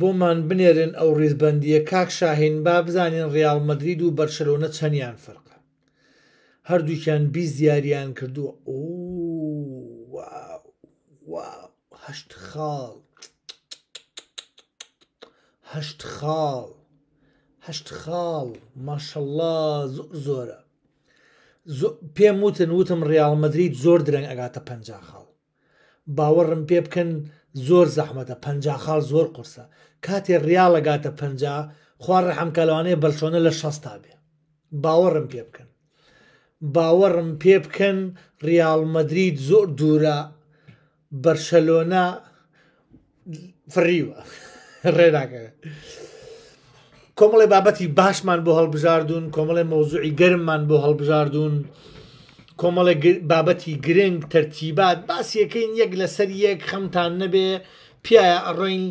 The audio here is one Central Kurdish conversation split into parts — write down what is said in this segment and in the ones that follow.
بۆمان بنێرن ئەو ڕیزبندیە کاک شاهین با بزانین ڕیال مدرید و بەرشلۆنە چەندیان فەرقە هەردووکیان بی زیاریان کردووە هەشت خاڵ هەشت خاڵ هەشت خاڵ ماشەله زۆرە پێم وتن وتم ڕیال مدرید زۆر درەنگ ئەگاتە پ خاڵ باوەڕم پێ بکەن زۆر زەحمەتە پ خاڵ زۆر قرسە کاتێ ریاڵەگاتە پ خوارە حەمکەلوانەیە بەلچۆنە لە شەستا بێ باوەڕم پێ بکەن باوەڕم پێ بکەن ریالمەدرید زۆر دوورە بەرشەلۆنا فریوە ڕێناکە کۆمەڵی بابەتی باشمان بۆ هەڵبژاردون کۆمەڵی مۆزوعی گەرممان بۆ هەڵبژاردون. کۆمەڵە بابەتی گرنگ تەرتیبات باسیەکەین یەک لەسەر یەک خەمتان نەبێ پیاە ئەڕۆین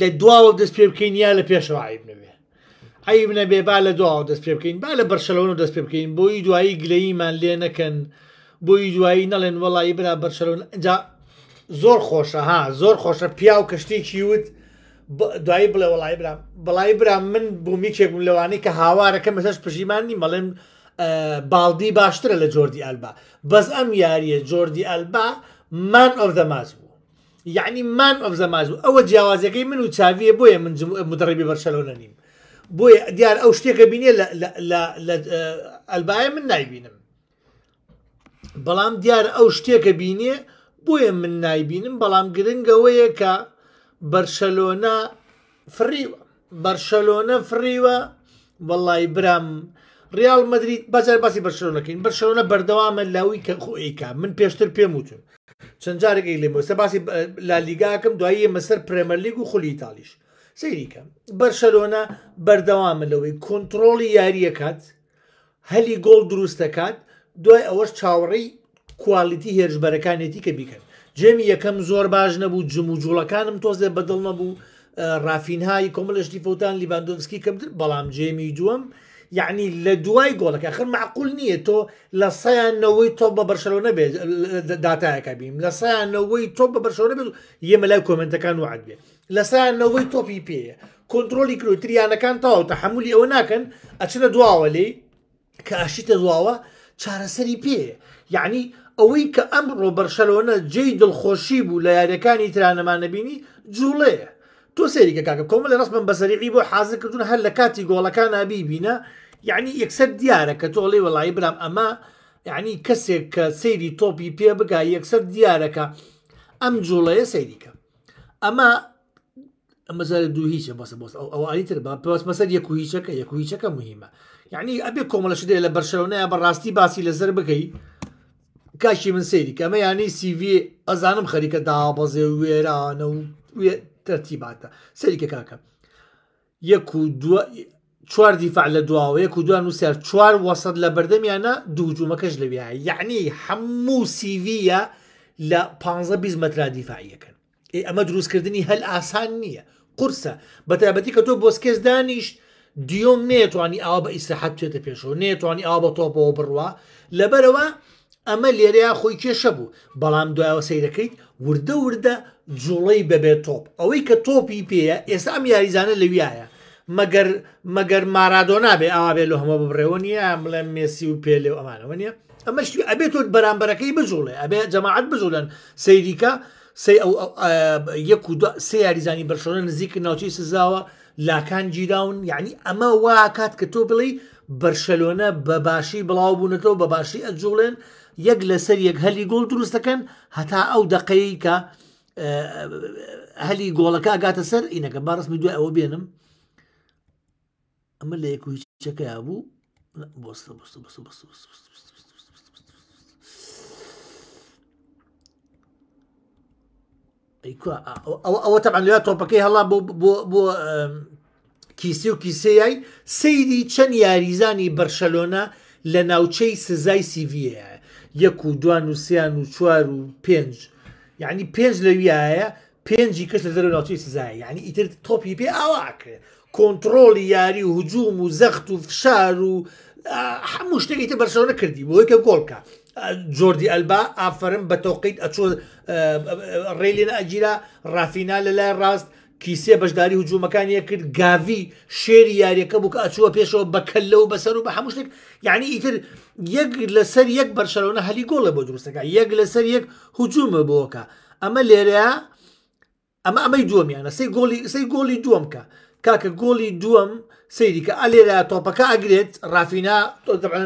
لە دواوە دەست پێ بکەین یا لە پێشەوە عیب نەبێ عیب نەبێ با لە دواوە دەست پێ بکەین با لە بەرشەلەوە دەست پێ بکەین بۆی دوایی گلەییمان لێ نەکەن بۆی دوایی نەڵێن وڵی برا بەرشەلون جا زۆر خۆشە ها زۆر خۆشە پیا و کەشتێکی وت دوایی بڵێ وڵی برا بەڵی برا من بوومیچێک بوو لەوانی کە هاوارەکە مەسەش پژیمانی مەڵێن باڵدی باشترە لە جۆردی ئەلبا بەس ئەم یاریە جۆردی ئەلبا مان ئەوردەماز بوو یعنی مان ئەفزەماز بوو ئەوە جیاوازەکەی من و چاویە بۆیە من مدەڕێبی بەرشەلۆ نەنیم بۆیە دیار ئەو شتێکە بینێ ئەلبایە من نایبینم بەڵام دیار ئەو شتێکە بینێ بۆیە من نایبینم بەڵام گرنگەوەیە کە بەرشەلۆنا فریوە بەرشەلۆنە فریوە بەڵی برام ریال مدرید بەجار باسی بەرشۆنەکەین بەرشەوەە بەردەوامە لاوی کە خۆیکا من پێشتر پێم وتون چەند جارێکی لێ سە باسی لالیگاکەم دوایی مەسەر پرێمەرلیگ و خولی تاالیش سەیریکە بەرشەلۆنا بەردەوامە لەوەی کۆنتترۆلی یاریەکات هەلی گۆڵ دروستەکات دوای ئەوەش چاوەڕی کوالیتی هێرشبەرەکانێتی کە بیکەن جێمی یەکەم زۆر باش نەبوو جم و جوڵەکانم تۆزێ بەدڵ نەبوو ڕافینهایی کۆمەلشتی فوتان لیباندۆسکی کەمتر بەڵام جێمی دووەم يعني لدواي قولك آخر معقول نيته تۆ نوي سایانەوەی برشلونة بە بەرشەوە نەبێت دااتایەکە نوي لە برشلونة تۆ بە بەرشەوە نەبێت یەمە لای کۆمنتەکان نوي بێت لە سایانەوەی تۆپی پێە کۆنتترۆلی کلوتریانەکان تاو تەحملی ئەوە ناکەن ئەچنە دواوە لێ کە ئاشیتە دواوە چارەسەری پێ یعنی ئەوەی کە ئەمڕۆ بەرشەلۆنە جێی دڵخۆشی بوو لە یاریەکانی ترانەمانەبینی جوڵەیە. تۆ سێریکە کاکە کۆمە لە ڕستمم بەسەریقی بۆ حازر کردون هەر لە کاتی گۆڵەکان ئابی بینە يعني یعنی یەکسەر دیارە کە تۆڵێ وەڵی برام ئەمە یعنی کەسێک کە سەیری تۆپی پێ بگا یەکسەر دیارەکە ئەم جوڵەیە سەیریکە ئەمە بس بس أو أو بۆست ئەو بس بە پس مەسەر یەکو هیچەکە یەکو هیچەکە مهمە یعنی يعني ئەبێ کۆمەلەش دێ لە بەرشەونەیە بە ڕاستی باسی لەسەر بکەیت كاشي من سەیری کەمە یانی يعني CV ئەزانم خەریکە دابەزێ وێرانە و تەرتیباتە سەریکە کاکە يكو دو چوار دیفاع لە دواوە یەک و دوان وسیار چوار وەسەد لە بەردەمیانە دووجومەکەش لەویە یعنی هەموو سیڤە لە 15 مترا دیفاعیەکەن ئەمە دروستکردنی هەل ئاسان نییە قرسە بەتابەتی کە تۆ بۆسکێز دانیشت دیۆم نێتوانی ئاوا بە ئیسەحەب بچێتە پێشەوە نێتوانی ئاوا بە تۆپەوە بڕوە لەبەرەوە ئەمە لێرەیە خۆی کێشە بوو بەڵام دوایەوە سیرەکەیت وردە وردە جوڵەی بەبێت تۆپ ئەوەی کە تۆپی پێە ئێستا ئەم یاریزانە لەویایە مەگەر مەگەر مارادۆنا بێ ئاوا بێ لە هەمە بڕێەوە نیە بڵێ مێسی و پێ لێو ئەمانەوە نیە ئەمەش ئەبێت تۆت بەرامبەرەکەی بزوڵێ ئەبێ جەماعات بزوڵن سەیریکە سی ئەو یەک و سێ یاریزانی بەرشۆنە نزیک ناوچی سزاوە لاکان جیراون یعنی ئەمە واکات کە تۆ بڵێ بەرشەلۆنە بەباشی بڵاو بوونەتەوە بەباشی ئەجوڵێن یەک لەسەر یەک هەلی گۆڵ دروستەکەن هەتا ئەو دقەی کە هەلی گۆڵەکە ئاگاتە سەر ئینەکە بارسمی دوای ئەوە بێنم ئەمە لە یەک هیچەکەیا بوو بۆستە بست بست بست بست ئەوە تەعاان لێ تۆپەکەی هەڵا بۆ کیسی و کیسەیە سەیری چەند یاریزانی بەرشەلۆنا لە ناوچەی سزای سیڤە یەک و دوان و سیان و چوار و پێنج یعنی پێنج لەویایە پێنجی کەس لە دەر ناوچەی سزای یعنی ئیتر تۆپی پێ ئاواکرێ کۆنتترۆلی یاری و هجووم و زەخت و فشار و هەموو شتێکی تە بەرسەوە کردی بۆ یکە گۆڵکە جۆردی ئەلبا ئافرم بە تۆقیت ئەچۆ ڕێلێنە ئەجیرا ڕافینا لە لای ڕاست کیسێ بەشداری هجوومەکانیە کرد گاوی شێری یاریەکە بووکە ئەچووە پێشەوە بەکەل لەو بەسەر و بە هەموو شتێک یعنی ئیتر یەک لەسەر یەک بەرشەلەوەە هەلی گۆڵە بۆ دروستەکە یەک لەسەر یەک هجوومە بۆکە ئەمە لێرەیە ئەمە ئەمەی دووەمیانە سی گۆلی سی گۆلی دووەمکە کاکە گۆڵی دووەم سەیری کە ئەلێرا تۆپەکە ئەگرێت ڕافینا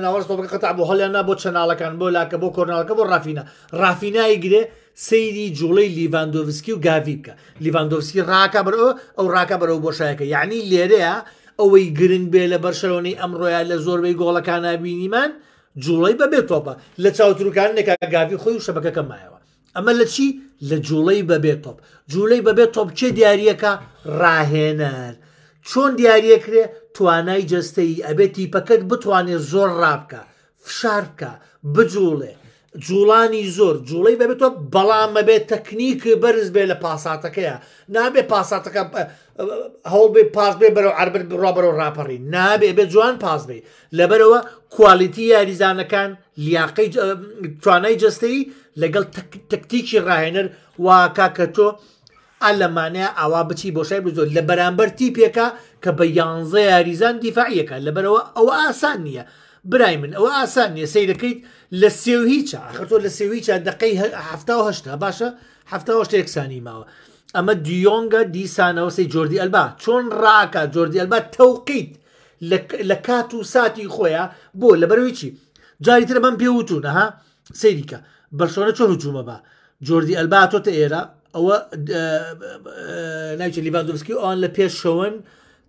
ناوەڕ تۆپەکە قەتا بۆ هەڵیاننا بۆ چەناڵەکان بۆ لاکە بۆ کۆرنەوەکە بۆ ڕافینا ڕافینایی گرێ سەیری جوڵەی لیڤاندۆڤسکی و گاوی بکە لیڤاندۆڤسکی ڕاکە بەرەوە ئەو ڕاکە بەرەو بۆشایەکە یعنی لێرەیە ئەوەی گرنگ بێ لە بەرشەرۆنەی ئەمڕۆیان لە زۆربەی گۆڵەکان نبینیمان جوڵەی بەبێت تۆپە لە چاوتروکان نێکا گاوی خۆی و شەبەکەکە مایەوە ئەمە لە چی لە جوڵەی بەبێت تۆپ جوڵەی بەبێت تۆپ چێ دیارریەکە ڕاهێنەر چۆن دیارەکرێ توانای جستەی ئەبێتی پەکەت بتوانێت زۆر ڕابکە فشارکە بجوڵێ جوڵانی زۆر جوڵی بەبێتەوە بەڵامە بێت تەکنیک بەرز بێ لە پاساتەکەیە نابێ پاساتەکە هەڵ بێ پاس بێ بەرەوە ئاربەر ڕابەرەوە ڕاپەڕی نابێ بێ جوان پاس بێ لەبەرەوە کوالیتی یاریزانەکان لیاقی توانای جستەی لەگەڵ تەکتیکی ڕاهێنەر وا کاکە تۆ ئا لەمانەیە ئاوا بچی بۆ شای بزۆر لە بەرامبەر تیپێکە کە بە یانزە یاریزان دیفاعیەکە لەبەرەوە ئەوە ئاسان نییە برای من ئەوە ئاسان نیە سیرەکەیت لە سێویچ خەتۆ لە سێویچ دقیهشتا باشە هەشتێکسانی ماوە ئەمە دیۆنگە دیسانەوە سی جۆردی ئەلبا چۆن ڕاکە جۆردی ئەلبا تەوقیت لە کات و ساتی خۆیە بۆ لەبەروی چی جاری ترە من پێوتونەها سریکە بەرسۆنە چۆن هجوومە بە جۆردی ئەلبا تۆتە ئێرە ئەوە نایچە لیڤاندۆفسکی ئەوان لە پێش شەوەن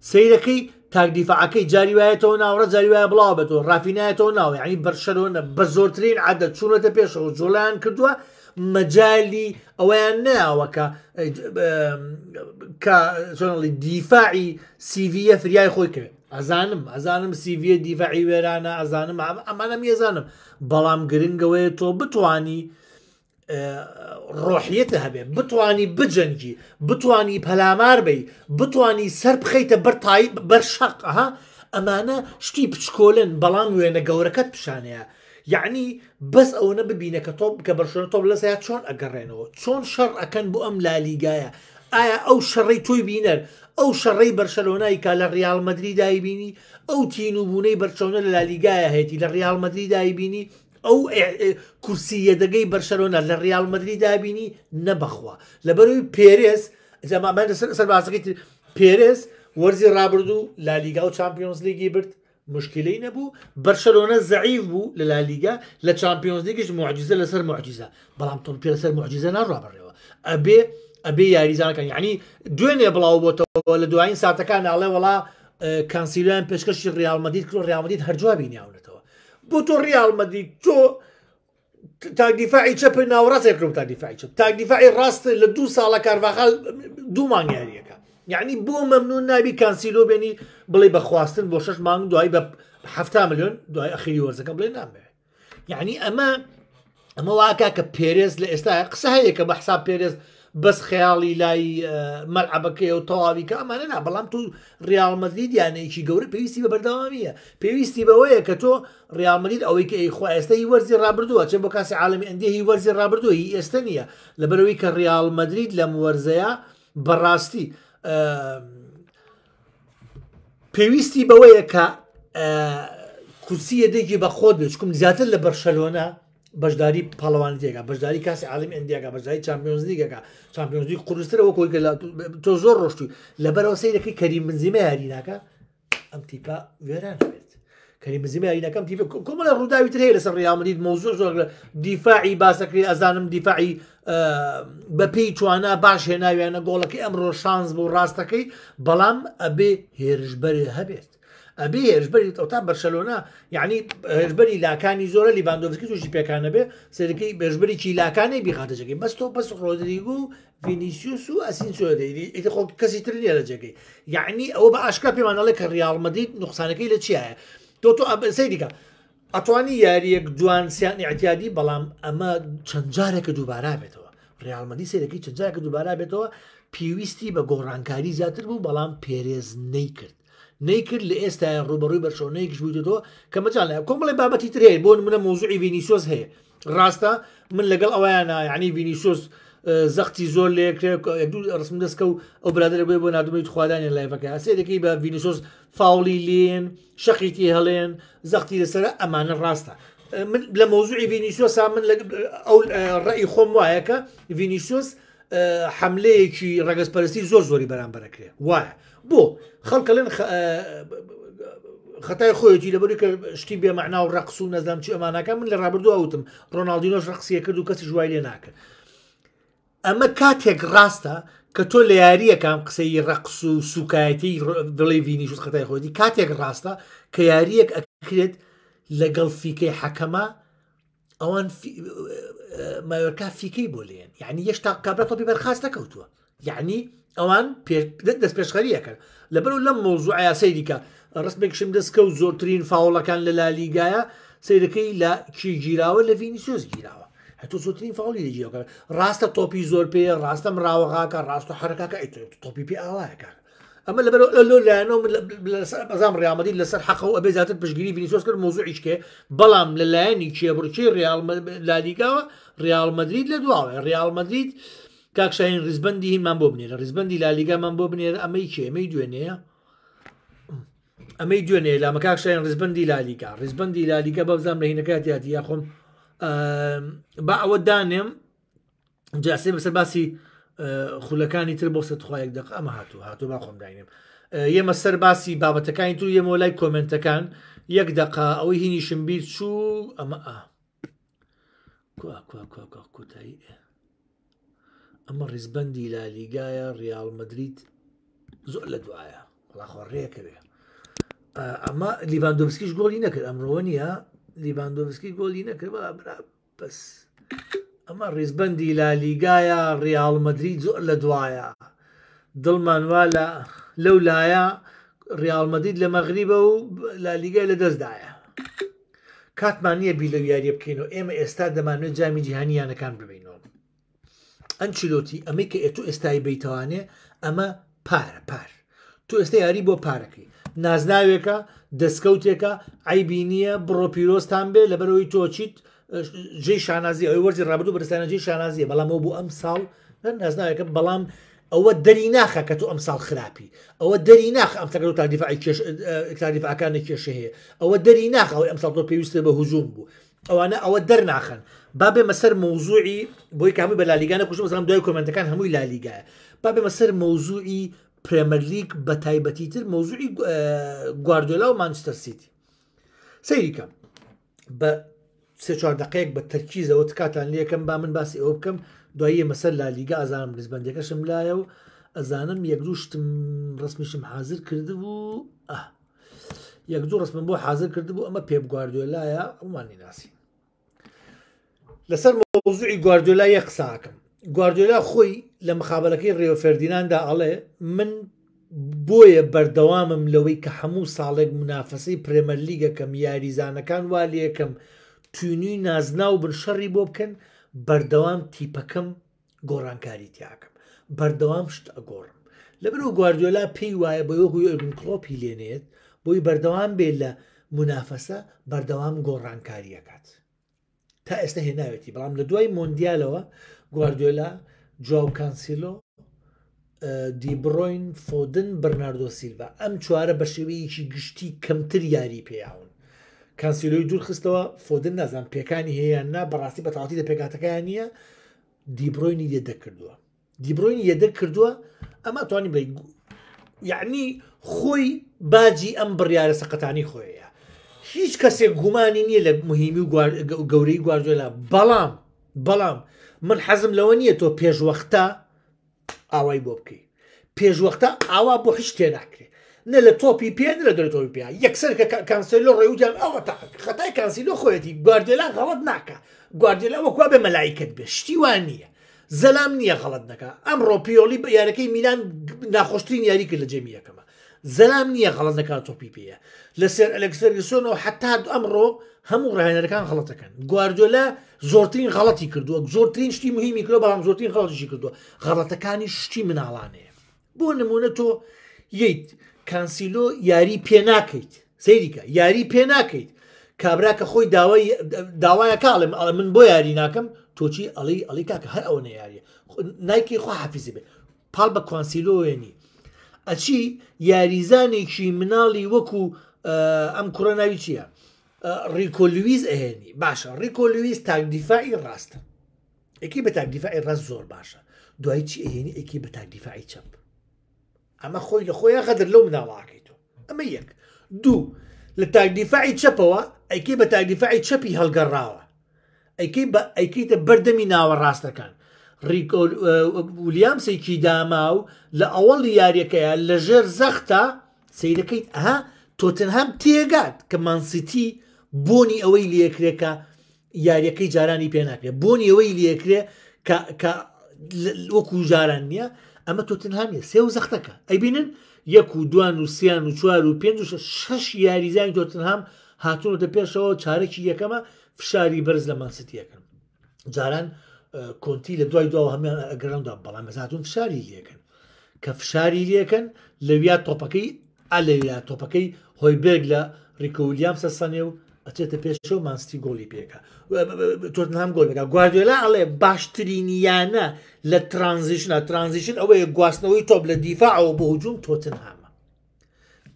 سیرەکەی تاکدیفعەکەی جاری وایەتەوە ناوڕە جاری وایە بڵاو بێتەوە ڕافینایەتەوە ناو ینی بەرشەرۆنە بە زۆرترین عادە چوونەتە پێشەوە جۆلایان کردووە مەجای ئەویان ناوەکە چۆنڵی دیفاعی سیVە فریای خۆی کرد ئەزانم ئەزانم سیVە دیفاعی وێرانە ئەزانم ئەمانە میێزانم بەڵام گرنگەوەی تۆ بتانی ڕۆحیەتە هەبێ بتانی بجەنگی بتانی پەلامار بی بتانی سەر بخەیتە بەرتایی بەر شەقها ئەمانە شتی پچکۆلن بەڵام وێنە گەورەکەت پیشانەیە یعنی بەس ئەوەنە ببینە کە تۆپ کە بەرشونە تۆپ لەسە چۆن ئەگەڕێنەوە چۆن شەڕ ئەەکەن بۆ ئەم لالیگایە ئایا ئەو شەڕی تۆی بینەر ئەو شەڕی بەرشەلۆنای کا لە ریال مدرری دای بینی ئەو تین و بوونەی بەرچۆنە لە لالیگایە هەیەی لە ریال مدرری دای بینی ئەو کورسیە دەگەی بەرشەرۆنە لە ڕیالمەدرری دابینی نەبەخوا لەبەروی پێرێز جەمامەندە سەر سەر باسەکەی پێرێز وەرزی ڕابرد و لالیگا و چمپیۆنس لیگی برد مشکلەی نەبوو بەرشەرۆنە زعیف بوو لە لالیگا لە چمپیۆنس لیگیش معجززە لەسەر معجززە بەڵام تۆن پێ لەسەر معجززە ناڕابڕێەوە ئەبێ ئەبێ یاریزانەکەن یعنی دوێنێ بڵاو بۆتەوە لە دوایین ساتەکان ناڵێ وڵا کانسیلیان پێشکەشی ڕالمەدید کرۆ ڕامەدید هەرجوابی ناونێتەوە بۆ تۆ ریالمەدی تۆ تاگیفاعی چەپ ناوڕاستی کرم تاگیفاعی چپ تاگیفاعی ڕاستە لە دوو ساڵە کارڤخال دوو مانگیاریەکە یعنی بۆ مەمنون نابی کانسیلۆ بێنی بڵێ بەخواستن بۆ شش مانگ دوای بە ه میلیۆن دوای ئەخیری وەرزەکە بڵێ نامێ یعنی ئەمە ئەمە واکە کە پێرێز لە ئێستا قسە هەیە کە بە حساب پێرێز بەس خەیاڵی لای مەلعبەکەی و تەواوی کە ئەمانە نا بەڵام تو ریالمەدرید یانەیەکی گەورە پێویستی بە بەردەوامیە پێویستی بەوەیە کە تۆ ریالمەدید ئەوەی کە ئەیخوا ئێستای وەرزی رابردووە چە بۆ کاسی عاالمی ئەندێهی وەرزی رابردووە هی ئێستا نییە لەبەرەوەی کە ریالمەدرید لەم وەرزەیە بەڕاستی پێویستی بەوەیە کە کورسیە دەیکی بە خۆت بچکم زیاتر لە بەرشەلۆنا بەشداری پاڵەوانی تێگا بەشداری کاسی عالم ئەندیاگا بەشداری چمپیۆنزلیگەکە چمپیۆنزی قورسترەوە کۆی تۆ زۆر ڕۆشتی لەبەرەوە سیرەکەی کەری منزیمە یارییناکە ئەم تیپا وێران بێت کەری منزیمە یاریینەکەم تیپ کۆمەلە ڕووداوی ترەیە لەسەر ڕیامنیت مۆزۆر زۆر لە دیفاعی باسەکری ئەزانم دیفاعی بە پێی چوانە باش هێناویانە گۆڵەکەی ئەمڕۆ شانس بۆ ڕاستەکەی بەڵام ئەبێ هێرشبەر هەبێت ئەبێ هێژبەری ئۆتا بەرشەلۆنا یعنی هێژبەری لاکانی زۆرە لیڤاندۆفسکی توشی پێکانە بێ سەرەکەی بێژبەری چی لاکانەی بیخاتەجەکەی بەستۆ بەس ڕۆدریگ و ڤینیسیوس و ئەسینسۆدەیری خۆ کەسی تر نیە لە جێگەی یعنی ئەوە بە ئاشکا پێمانەڵێ کە ڕیاڵمەدیت نقصانەکەی لە چیایە تۆ تۆ ئەسەی دیکە. ئەتوانی یاریەک جوانسییان ئاعتیادی بەڵام ئەمە چەندجارێکە دووبارا بێتەوە ڕالمەدی سێرەکەی چەندجارێکە دووبارا بێتەوە پێویستی بە گۆڕانکاری زیاتر بوو بەڵام پێرێز نەیکرد نەیکرد لە ئێستایان ڕوبڕووی بەرچۆنەیەک ژووتەوە کە مەجاان لە کۆمەڵی بابەتی ترێ بۆن منە مۆزوعی وینیسۆز هەیە ڕاستە من لەگەڵ ئەویان ینی وینیسۆز زەختی زۆر لێکرێ ڕسم دەستکە و ئەو برادر بێ بۆ نادومێت خوادانی لایەکە هەسێدەکەی بە وینیسۆز فاولی لێن شەقیتی هەڵێن زەختی لەسەر ئەمانە ڕاستە. من لە مۆزوعی وینیسۆسا من ئەو ڕێی خۆم وایەکە وینیسۆس حملەیەکی ڕگەسپەرستی زۆر زۆری بەرامبەرەکرێ وایە بۆ خەڵکە لێن خەتای خۆیەتی لە بەری کە شتی بێمەعنا و ڕقس و نەزانام چی ئەمانەکە من لە ڕابردو ئەوتم ڕۆناالدینۆش ڕقسیە کرد و کەسی جوای لێ ناکرد ئەمە کاتێک ڕاستە کە تۆ لە یاریەکان قسەی ڕقس و سوکایەتی دڵی وینیش خەتای خۆی کاتێک ڕاستە کە یاریەک ئەکرێت لەگەڵ فیکەی حەکەمە ئەوان ماوەکە فیکەی بۆ لێن یعنی هێشتا کابرا تۆپی بەرخاست نەکەوتووە یعنی ئەوان دەست پێشخەریەکە لەبەر و لەم مۆزوع یاسەیریکە ڕستمێکشم دەستکە و زۆرترین فاوڵەکان لە لالیگایە سیرەکەی لە چی گیراوە لە ڤینیسیۆز گیراوە هەتۆ زۆرترین فاولی لە جیەکە ڕاستە تۆپی زۆر پێ ڕاستە مراوەغاکە ڕاستە حرکاکە تۆپی پێ ئاواەکە ئەمە لەبەر لۆلایەنەوە بەزام ڕامەدی لەسەر حەقەوە ئەبێ زیاتر پشگیری ڤینیسۆز کرد مۆزوع هیچکێ بەڵام لەلایەنی چێبڕچی لالیگاوە ریالمەدرید لە دواوە ریالمەدرید. کاکشاین ریزبندی هینمان بۆ بنێرە ریزبندی لالیگامان بۆ بنێرە ئەمەی کێمەی دوێنەیە ئەمەی دوێنێ لامە کاکشاین ریزبندی لالیکا ریزبندی لالیگە بەبزانام لەهینەکەات یاتی یاخۆم با ئەوە دانێم جاسێ بسر باسی خولکانی تر یک دقیق اما هاتو هاتو با باخۆم دانیم یه مسر باسی بابەتەکانی تو یەمەوە لای کۆمنتەکان یەک دقا ئەوەی هینی شمبیر چوو ئەمە ئا کوتایی. ئەمە ڕیزبندی لالیگایە ریال مدریت زۆر لە دوایە وڵاخوا ڕێکەوێ ئەمە لیڤاندۆسکیش گۆلی نەکرد ئەمڕۆ نیە لیڤاندۆسکی گۆلی نەکرد بەس ئەمە ڕیزبندی لالیگایە ریال مدرید زۆر لە دوایە دڵمانوا لە لەو لایە ریالمەدید لە مەغریبە و لالیگای لە دەستدایە کاتمان نییە بی لە یاری بکەین و ئێمە ئێستا دەمانوێت جامی جیهانیانەکان ببین ئەنچیلۆتی ئەمەی کە ئێتو ئێستای بیتوانێ ئەمە پارە پار تو ئێستا یاری بۆ پارەکەی نازناوێکە دەستکەوتێکە ئایبی نییە بڕۆپیرۆستان بێ لەبەرەوەی تۆچیت ژێ شانازی ئەوی وەرزی ڕابدو بەرستانەجی شانازیە بەڵامەوە بۆ ئەم ساڵ نازناوێکە بەڵام ئەوە دەری ناخە کە تۆ ئەم ساڵ خراپی ئەوە دەری ناخ ئەم تەکە تاریفعکانە کێشە هەیە ئەوە دەری ناخەوە ئەم ساڵ تۆ پێویستە بە هوزوم بوو ئەوانە ئەوە دەرناخن با بێمە سەر مۆزوعی بۆی کامی بە لالیگانە کوش بەسلام دوای کمنتەکان هەمووی لالیگایە با بێمە سەر مۆزوعی پرێمەرلیک بە تایبەتی تر مۆزوعی گواردۆلا و مانچستەرسیتی سەیریکەم بە سێ چوار دقەیەک بە تەرکیزەوە تکاتان لەکەم با من باسی ئەو بکەم دوایی مەسەر لالیگە ئازانم گزبندەکەشم لایە و ئەزانم یەک دوو شتم ڕسمیشم حاضر کرد بوو ئە یەک دوو ڕسمم بۆ حاضر کرد بوو ئەمە پێ بگواردوێ لایە ئەومانی ناسی لەسەر مۆزوعی گواردۆلا یە قساکەم گواردۆلا خۆی لە مخابەکەی ڕێوفەردیناندا ئەڵێ من بۆیە بەردەوامم لەوەی کە هەموو ساڵێک منافەسەی پرێمەرلیگەکەم یاریزانەکان والیەکەم تونی نازناو بن شەڕی بۆ بکەن بەردەوام تیپەکەم گۆڕانکاری تیاکەم بەردەوام شت ئەگۆڕم لەبەر و گواردۆلا پێی وایە بە یۆگوی ئۆگنکلۆپی لێنێت بۆی بەردەوام بێت لە منافەسە بەردەوام گۆڕانکاریەکات. تا ئێستا هێناوێتی بەڵام لە دوای مۆندیالەوە گواردیۆلا جواب کانسیلۆ دیبڕۆین فۆدن بەرناردۆ سیلڤ ئەم چوارە بە شێوەیەکی گشتی کەمتر یاری پێیاون کانسیلۆی دوور خستەوە فۆدن نازان پێکانی هەیەیان نا بەڕاستی بەتاڵاتی لە پێکاتەکان نییە دیبڕۆینی لێدە کردووە دیبڕۆینی لێدە کردووە ئەمە توانی بڵێ یعنی خۆی باجی ئەم بڕیاە سەقەتانی خۆیە هیچ کەسێک گومانی نییە لە مهمی و گەورەی گواردۆلا بەڵام بەڵام من حەزم لەوە نییە تۆ پێشوەختە ئاوای بۆ بکەی پێشوەختە ئاوا بۆ هیچ تێ ناکرێت نە لە تۆپی پێدرە دەر تۆپی پێ یەکسەر کە کانسلۆ ڕێوتیان ئەوە تا خەتای کانسیلۆ خۆەتی گواردێلا غەڵت ناکە گواردێلا وەکوا بە مەلایکت بێ شتیوان نییە زەلام نییە خەڵت نەکە ئەم ڕۆپیۆلی بە یارەکەی میلان ناخۆشترین یاری کرد لە جێمی یەکەمە زەلام نییە خەڵەتەکان تۆپی پێە لەسەر ئەلکسەرگسۆنەوە حتا ئەمڕۆ هەموو ڕاهێنەرەکان خەڵەتەکەن گواردۆلە زۆرترین غەڵەتی کردووە زۆرترین شتی مهمی کرد بەڵام زۆرترین خەڵەتشی کردووە غەڵەتەکانی شتی مناڵانەیە بۆ نمونە تۆ ییت کانسیلۆ یاری پێ ناکەیت سەیریکە یاری پێ ناکەیت کابرا کە خۆی داوایە کاڵم ئەڵە من بۆ یاری ناکەم تۆچی ئەڵی ئەلی کاکە هەر ئەوە نەیاریە نیکی خۆ حافزی بێ پاڵ بە کوانسیلۆێنی ئەچی یاریزانێکی مناڵی وەکو ئەم کوڕەناوی چییە؟ ڕیکۆلویز ئەهێنی باشە ڕیکۆلویز تاکدیفاعی ڕاستە ئەکی بە تاکدیفاعی ڕاست زۆر باشە دوای چی ئەهێنی ئەکی بە تاکدیفاعی چەپ ئەمە خۆی لە خۆیان خەدر لەو مناڵاکەیتەوە ئەمە یەک دوو لە تاکدیفاعی چەپەوە ئەیکی بە تاکدیفاعی چەپی هەلگەڕاوە ئەیکی بە ئەیکیتە بەردەمی ناوە ڕاستەکان ولیامسێکی داما و لە ئەوەڵی یاریەکەیە لە ژێر زەختە سیرەکەیت ئەها تۆتنهام تێگات کە مانسیتی بۆنی ئەوەی لەکرێکە یاریەکەی جارانی پێناکرێت بۆنی ئەوەی لەکرێ وەکو جاران نییە ئەمە تۆتنهامیە سێ و زەختەکە ئەیبینن یەک و دوان و سییان و چوار و پێ شش یاریزانی تۆتنهام هاتونەتە پێشەوە چارەکی یەکەمە فشاری بەرز لە مانسیتیەکەم جاران کۆنتی لە دوای دواوە هەمیان ئەگەرمدا بەڵام مەزاتون فشاری لەکەن کە فشاری لەکەن لەویا تۆپەکەی ئەلەویا تۆپەکەی هۆی بێگ لە ڕیکۆلیام سەسەنێ و ئەچێتە پێشەو ماستی گۆلی پێکە تۆتنام گۆلەکە گواردێلا ئەڵێ باشترینیانە لە ترانزیشنە ترانزیشن ئەوەیە گواستنەوەی تۆپ لە دیفا ئەو بۆ هجووم تۆتن هامە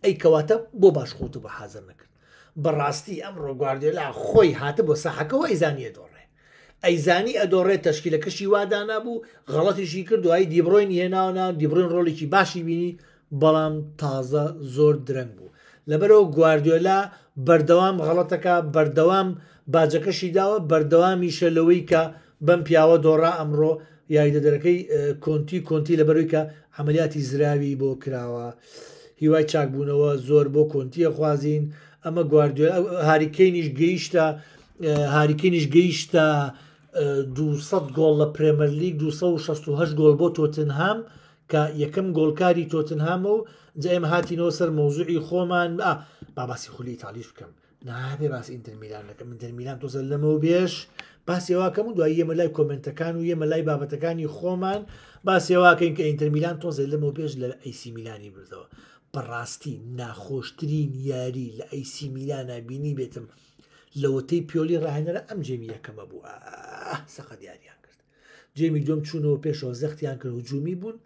ئەی کەواتە بۆ باشخوت بە حازم نەکرد بەڕاستی ئەم ڕۆگواردێلا خۆی هاتە بۆ سەحەکەەوە ئەیزانیە دۆڕ ئەیزانی ئەدۆڕێت تشکیلە کەشی وادانا بوو غەڵەتیشی کرد دوایی دیبڕۆین هێناونا دیبڕۆین ڕۆڵێکی باشی بینی بەڵام تازە زۆر درەنگ بوو لەبەرەوە گواردیۆلا بەردەوام غەڵەتەکە بەردەوام باجەکەشی داوە بەردەوامیشە لەوەی کە بەم پیاوە دۆڕا ئەمڕۆ یاریدەدەرەکەی کۆنتی کۆنتی لەبەرویکە ئەعملیاتی زراوی بۆ کراوە هیوای چاکبوونەوە زۆر بۆ کۆنتیە خوازیین ئەمە گواردیۆ هاریکەینیش گەیشتە هاریکەینیش گەیشتە 200 گۆڵ لە پرێمەرلیگ 268 گۆل بۆ تۆتنهام کە یەکەم گۆلکاری تۆتنهامە و جەم هاتینەوە سەر مۆزوعی خۆمان باباسی خولی تالیش بکەم نابێ باسی ئینتەرمیلانەکەم منتەرمیلان تۆزە لەمەەوە بێش باسیێواکەم و دوای یەمە لای کۆمنتەکان و یەمە لای بابەتەکانی خۆمان باسیێواکەین کە ئینتەرمیلان تۆزە لەمەەوە بێش لە ئەیسی میلانی بردەوە بەڕاستی ناخۆشترین یاری لە ئەیسی میلانە بینی بێتم لەوەتەی پیۆلی ڕاهێنەرە ئەم جێمی یەکەمە بوو سەخە دیاریان کرد جێمی دۆم چوونەوە پێشەوە زەختیان کرد و جومی بوون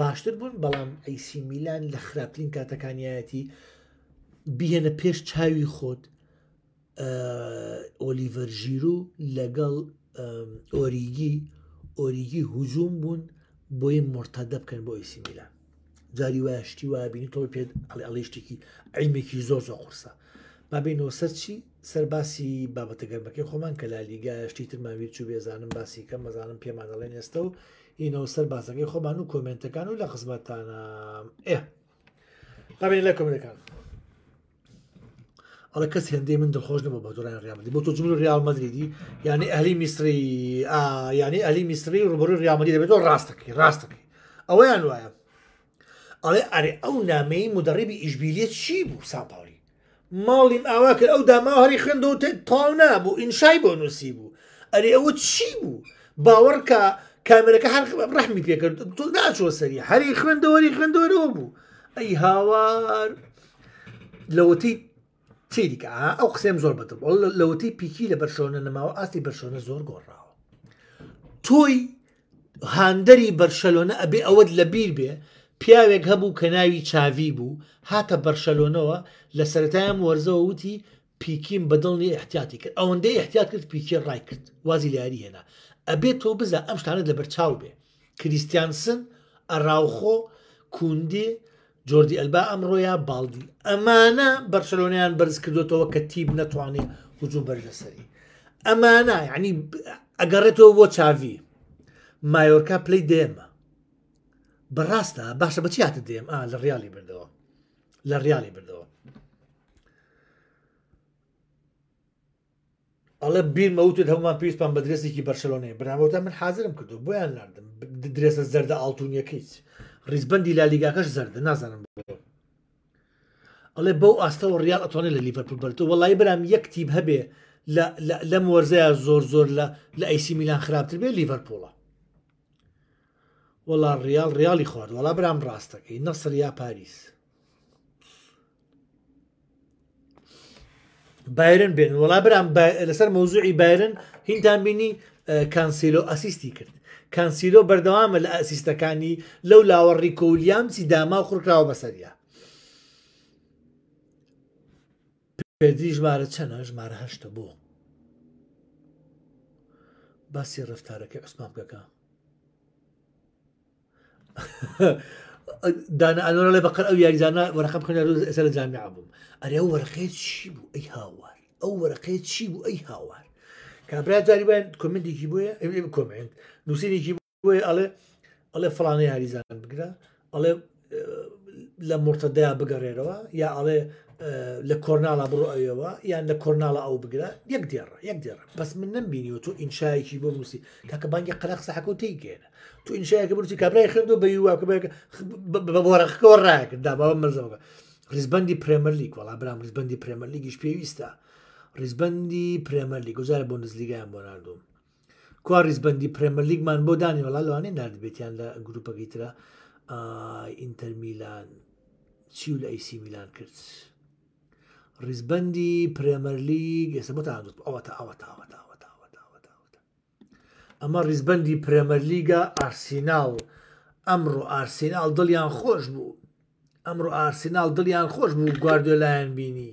باشتر بوون بەڵام ئەیسی میلان لە خراپترین کاتەکانیەتی بهێنە پێش چاوی خۆت ئۆلیڤەر ژیر و لەگەڵ ئۆریگی ئۆریگی هوجوم بوون بۆی مرتەدە بکەن بۆ ئیسی میلان جاری وایە شتی وابینی تۆ پێت ئەڵێ ئەڵێشتێکی ئەیمێکی زۆر زۆ قورسە مابینەوە سەرچی سەرباسی بابەتە گەرمەکەی خۆمان کە لا لیگا شتی ترماویر چوو بێزانم باسی کە مەزانم پێمانەڵێن ئێستا و اینەوە سەر باسەکەی خۆمان و کۆمنتەکان و لە خزمەتانە ئێ قابین لە کۆمەکان ئەڵە کەس هەندێ من دڵخۆش نەوە بە دوران ڕامدی بۆ تۆ جمر ریال مدریدی یعنی ئەلی میسری یعنی ئەلی میسری ڕبڕی ڕامدی دەبێت تۆ ڕاستەکەی ڕاستەکەی ئەوەیان وایە ئەڵێ ئەرێ ئەو نامەی مدەڕێبی ئیشبیلێت چی بوو ساپاڵ ماڵیم ئاوا کرد ئەو داما هەری خوێندە و تێت تاو نبوو ئینشای بۆ نووسی بوو ئەرێ ئەوە چی بوو باوەڕکە کامرەکە هەر ڕحمی پێکرد تۆ ناچۆ سەری هەری خوێندەوەری خوێندەوەەوە بوو ئەی هاوار لەوەتی چیریکە ئەو قسێم زۆر بەتم لەوەتی پیکی لە بەرشۆنە نەماوە ئاستی بەرشۆنە زۆر گۆڕاوە تۆی هاندەری بەرشەلۆنە ئەبێ ئەوەت لە بیر بێ پیاوێک هەبوو کە ناوی چاوی بوو هاتە بەرشەلۆنەوە لە سەتایم وەرزەوە وتی پیکیم بەدڵنی احتیاتی کرد ئەوەندەی احتیات کرد پیکی ڕای کرد وازی لاری هێنا ئەبێت تۆ بزە ئەم شتانت لە بەرچاو بێ کریسیانسن ئەراوخۆ کوندێ جۆردی ئەلبا ئەمڕۆیە باڵدی ئەمانە بەرشەلۆنیان بەرز کردوتەوە کە تیب نەتوانێت حجوم بەر لەسەری ئەمانە ینی ئەگەڕێتەوە بۆ چاوی مایۆرکا پلی دێمە بەڕاستە باشە بە چیاتە دێم ئا لە ڕیالی بردەوە لە ڕیالی بردەوە ئەڵە بیرمەوتت هەمومان پێستان بە درێستێکی بەرشلۆنەیە بنامەوتە من حاضرم کردو بۆیان نردم درێسە زەردە ئاڵتونیەکەیت ریزبندی لالیگاکەش زەردە نازانم ئەڵێ بەو ئاستەوە ڕیال ئەتوانێت لە لیڤەرپول بەرتەوە وڵی برام یەک تیب هەبێ لەم وەرزەیە زۆر زۆر لە لە ئەیسی میلان خراپتر بێ لیڤەرپۆڵە وەڵا ریال ریالی خوارد وەڵا برام ڕاستەکەی نەسر یا پاریس بایرن بێن وەڵا برام لەسەر مەوزوعی بایرن هینتان بینی کانسیلۆ ئەسیستی کرد کانسیلۆ بەردەوامە لە ئەسیستەکانی لەو لاوەڕی کۆلیامسی داما و خوڕکراوە بەسەریە پێدی ژمارە چەنە ژمارە هەشتە بۆ باسی ڕفتارەکەی عوسمان بکەکە دانا لە بەقەر ئەو یاریزانە وەرەقم خوێن سەر جامعا بووم ئەرێ ئەو وەرەقەیە چی بوو ئەی هاوار ئەو وەرەقەیە چی بوو ئەی هاوار کابرا جاریبان کمنتێکی بووە ئەم کمنت نووسینێکی بووە ئەڵێ ئەڵێ فلانە یاریزان بگرە ئەڵێ لە مرتەدایا بگەڕێرەوە یا ئەڵێ لە کۆرناڵە بڕۆ ئەوەوە یان لە کۆرناڵە ئەو بگرە یەک دێڕە یەک دێڕە بەس من نمبینیەوە تۆ ئینشایەکی بۆ نووسی کاکە بانگی قەلق سەحەکە و تێیگەێنە تو ئینشایەکە بنووسی کابرای خوێندو بە یواکە بۆرەخەوە ڕاکردا بابە مەرزەوەەکە ریزبندی پرێمەرلی کۆڵا برام ریزبندی پرێمەرلیگیش پێویستە ریزبندی پرێمەرلی گوزارە بۆ نزلیگایان بۆ نردوم کو ریزبندی پرێمەرلیگمان بۆ دانی وڵا لەوانێ نردبێتیان لە گروپەکەیترا ئینتەرمیلان چی و لە ئەیسی میلان کرد. ریزبندی پرێمەرلیگ ئێستا بەتانوت ئەوە تا ئەوە تاوە تاوە تاوە تاوە تاوەتە ئەمە ریزبندی پرێمەرلیگە ئارسینال ئەمڕۆ ئارسینال دڵیان خۆش بوو ئەمڕۆ ئارسینال دڵیان خۆش بوو گواردۆلایەن بینی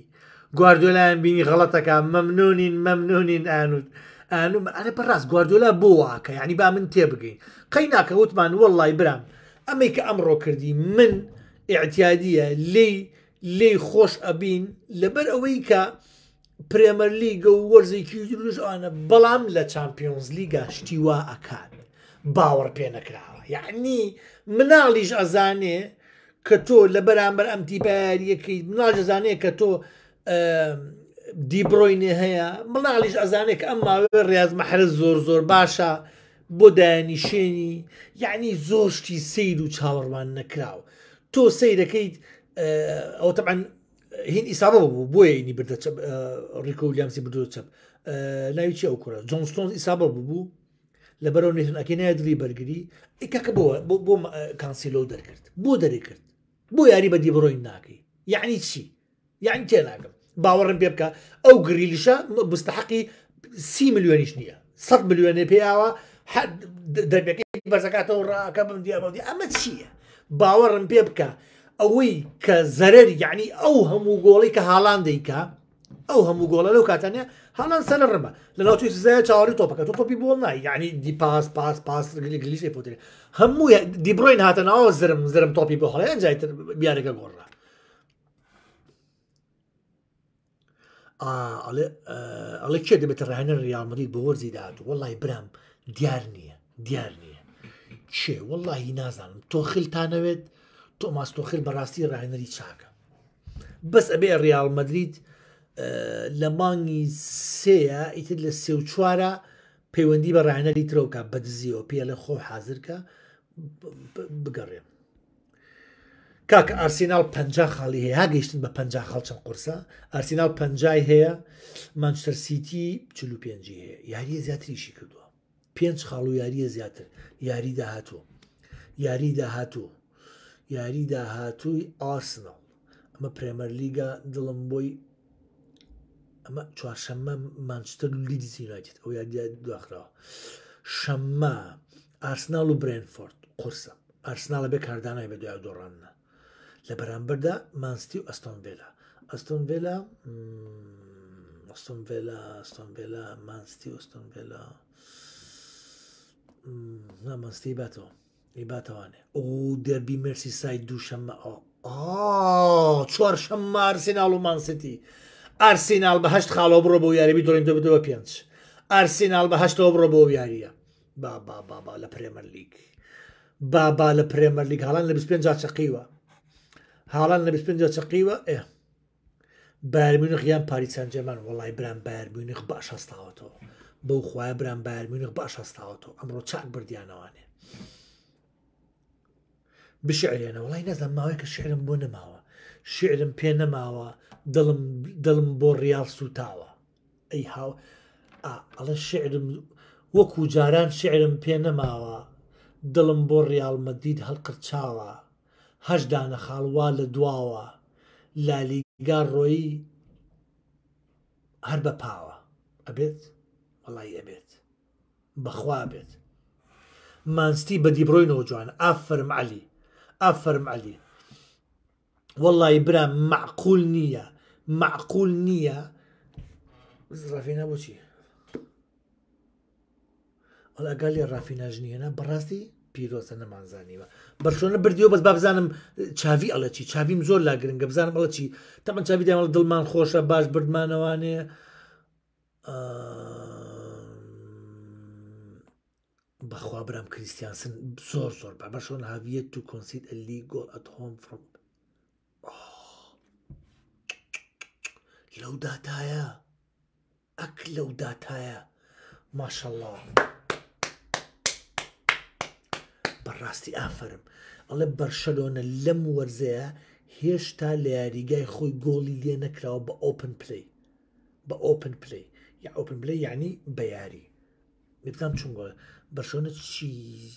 گواردۆلایەن بینی غەڵەتەکان مەمنونین مەمنونین ئانوت ئانوم ئەە پڕاست گواردۆلا بۆ واکە ینی با من تێ بگەین قەی ناکەوتمان وەڵی برام ئەمەی کە ئەمڕۆ کردی من ئاعتیادیە لی لێی خۆش ئەبین لەبەر ئەوەی کە پرێمەر لیگە و وەرزێکی دروژانە بەڵام لە چمپیۆنز لیگا شتیوا ئەکات باوەڕ پێ نەکراوە یعنی مناڵیش ئەزانێ کە تۆ لە بەرامبەر ئەمتیباریەکەی ناجزانەیە کە تۆ دیبڕۆینێ هەیە مناڵیش ئەزانێک ئەم ماوێ ڕاز مەحرز زۆر زۆر باشە بۆ دانیشێنی یعنی زۆشتی سیر و چاوەڕوان نەکراوە تۆ سیرەکەیت او طبعا هين اصابه بوي يعني بردا تشب آه، ريكو ويليامز بردا تشب نايتشي آه، او كره جون ستون اصابه بو بو نيثن نيتن اكينا دلي برغري اكاك بو بو آه، كانسيلو دركرت بو دركرت بو ياري يعني بدي بروين ناكي يعني شي يعني تي تناكم باورن بيبكا او غريليشا مستحقي سي مليون نییە 100 مليون پێیاوە دەبەکەی بەزەکاتەوە ڕاکە بم دیە بەڵدی اما چییە باوەڕم بيبكا ئەوەی کە زەرەر یعنی ئەو هەموو گۆڵی کە هاڵان دەیکا ئەو هەموو گۆڵە لەو کاتانە هاڵان سەر ڕمە لە ناو توی زای چاوەڕی تۆپەکە تۆ تۆپی بۆڵ نای یعنی دیپاس پاس پاس گلیش پۆتێ هەموو دیبڕۆین هاتە ناوە زرم زرم تۆپی بۆ هەڵیان جایتر بیارەکە گۆڕە ئەڵێ کێ دەبێت ڕێنەر ریامەدی بۆ وەرزی داات وەڵی برام دیار نییە دیار نییە چێ وەڵی نازانم تۆ خلتانەوێت تۆماس تۆخل بەڕاستی ڕاهێنەری چاکە بەس ئەبێ ریال مدریت لە مانگی سەیە ئیتر لە سێ و چوارە پەیوەندی بە ڕاهێنەری ترەوکە بەدزیەوە پێ لە خۆ حاضرکە بگەڕێم کاکە ئارسینال پ خاڵی هەیە هاگەیشتن بە پ خەڵچەند قورسە ئارسینال پنجای هەیە مانچتر سیتی چلو پێنجی هەیە یاریە زیاتریشی کردووە پێنج خاڵ و یاریە زیاتر یاری داهاتوو یاری داهاتوو یاری داهاتووی ئاسنەڵ ئەمە پرێمەرلیگا دڵم بۆی ئەمە چوارشەممە مانچتر لیدی زیراکێت ئەو یادی دواخراوە شەممە ئارسناڵ و برێنفۆرد قرسە ئارسناڵە بێ کاردانای بە دوای دۆڕانە لە بەرامبەردا مانستی و ئەستۆن ڤێلا ئەستۆن ڤێلا ئەستۆن ڤێلا ئەستۆن ڤێلا مانستی ئەستۆن ڤێلا نامەستی باتەوە دەیباتەوانێ ئۆ دەربی مەرسی سای دوو شەممە ئەو چوار شەم مارسینال و مانسیتی ئارسینال بەهشت خاڵۆ بڕۆ بۆ یاریبی دۆین دە بدەوە پێنج ئارسینال بەهشتەوە بڕۆ بۆ یاریە بابا بابا لە پرێمەر لیگ بابا لە پرێمەر لیگ هاڵان لە 25 چقیوە هاڵان لە 25 چقیوە ئێ بارمونخ یان پاریسانجەمان وڵای بران بارمونخ باش هەستاوەتەوە بەو خوای بران بارمونخ باش هەستاوەتەوە ئەمڕۆ چاک بردیانەوانێ. بشعرێنە وڵی نەزانم ماوەیە کە شعرم بۆ نەماوە شعرم پێ نەماوە دڵم بۆ ڕیال سوتاوە ئەی هاو ئەڵە شعرم وەکو جاران شعرم پێ نەماوە دڵم بۆ ڕیالمەدید هەڵقر چاوە هەشدانە خاڵوا لە دواوە لالیگار ڕۆیی هەر بە پاوە ئەبێت وڵی ئەبێت بەخوا بێت مانستی بە دیبڕۆینەوە جوان ئافرم علی ئافەرم علی وەڵی برا معقول نییە معقول نییە ڕافینە بۆچی ئەگەل لێ ڕافیناژ نیەنە بەڕاستی پیرۆسە نەمانزانیوە بەرشۆنە بردیەوە بەس با بزانم چاوی ئەڵە چی چاویم زۆر لا گرنگە بزانم ئەڵە چی تەمە چاوی دامەڵ دڵمان خۆشە باش بردمانەوانێ ئە خوابرام کریسیانسن زۆر زۆر بە بەشۆن هاویە تو کۆنسیت ئەلی گۆل ئەت هۆم فرم لەو داتایە ئەک لەو داتایە ماشەله بەڕاستی ئافرم ئەڵێ بەرشەلۆنە لەم وەرزەیە هێشتا لە یاریگای خۆی گۆڵی لێ نەکراوە بە ئۆپن پلی بە ئۆپن پلی یا ئۆپن پلی یعنی بە یاری بگەم چونگۆ بەرشۆنە چی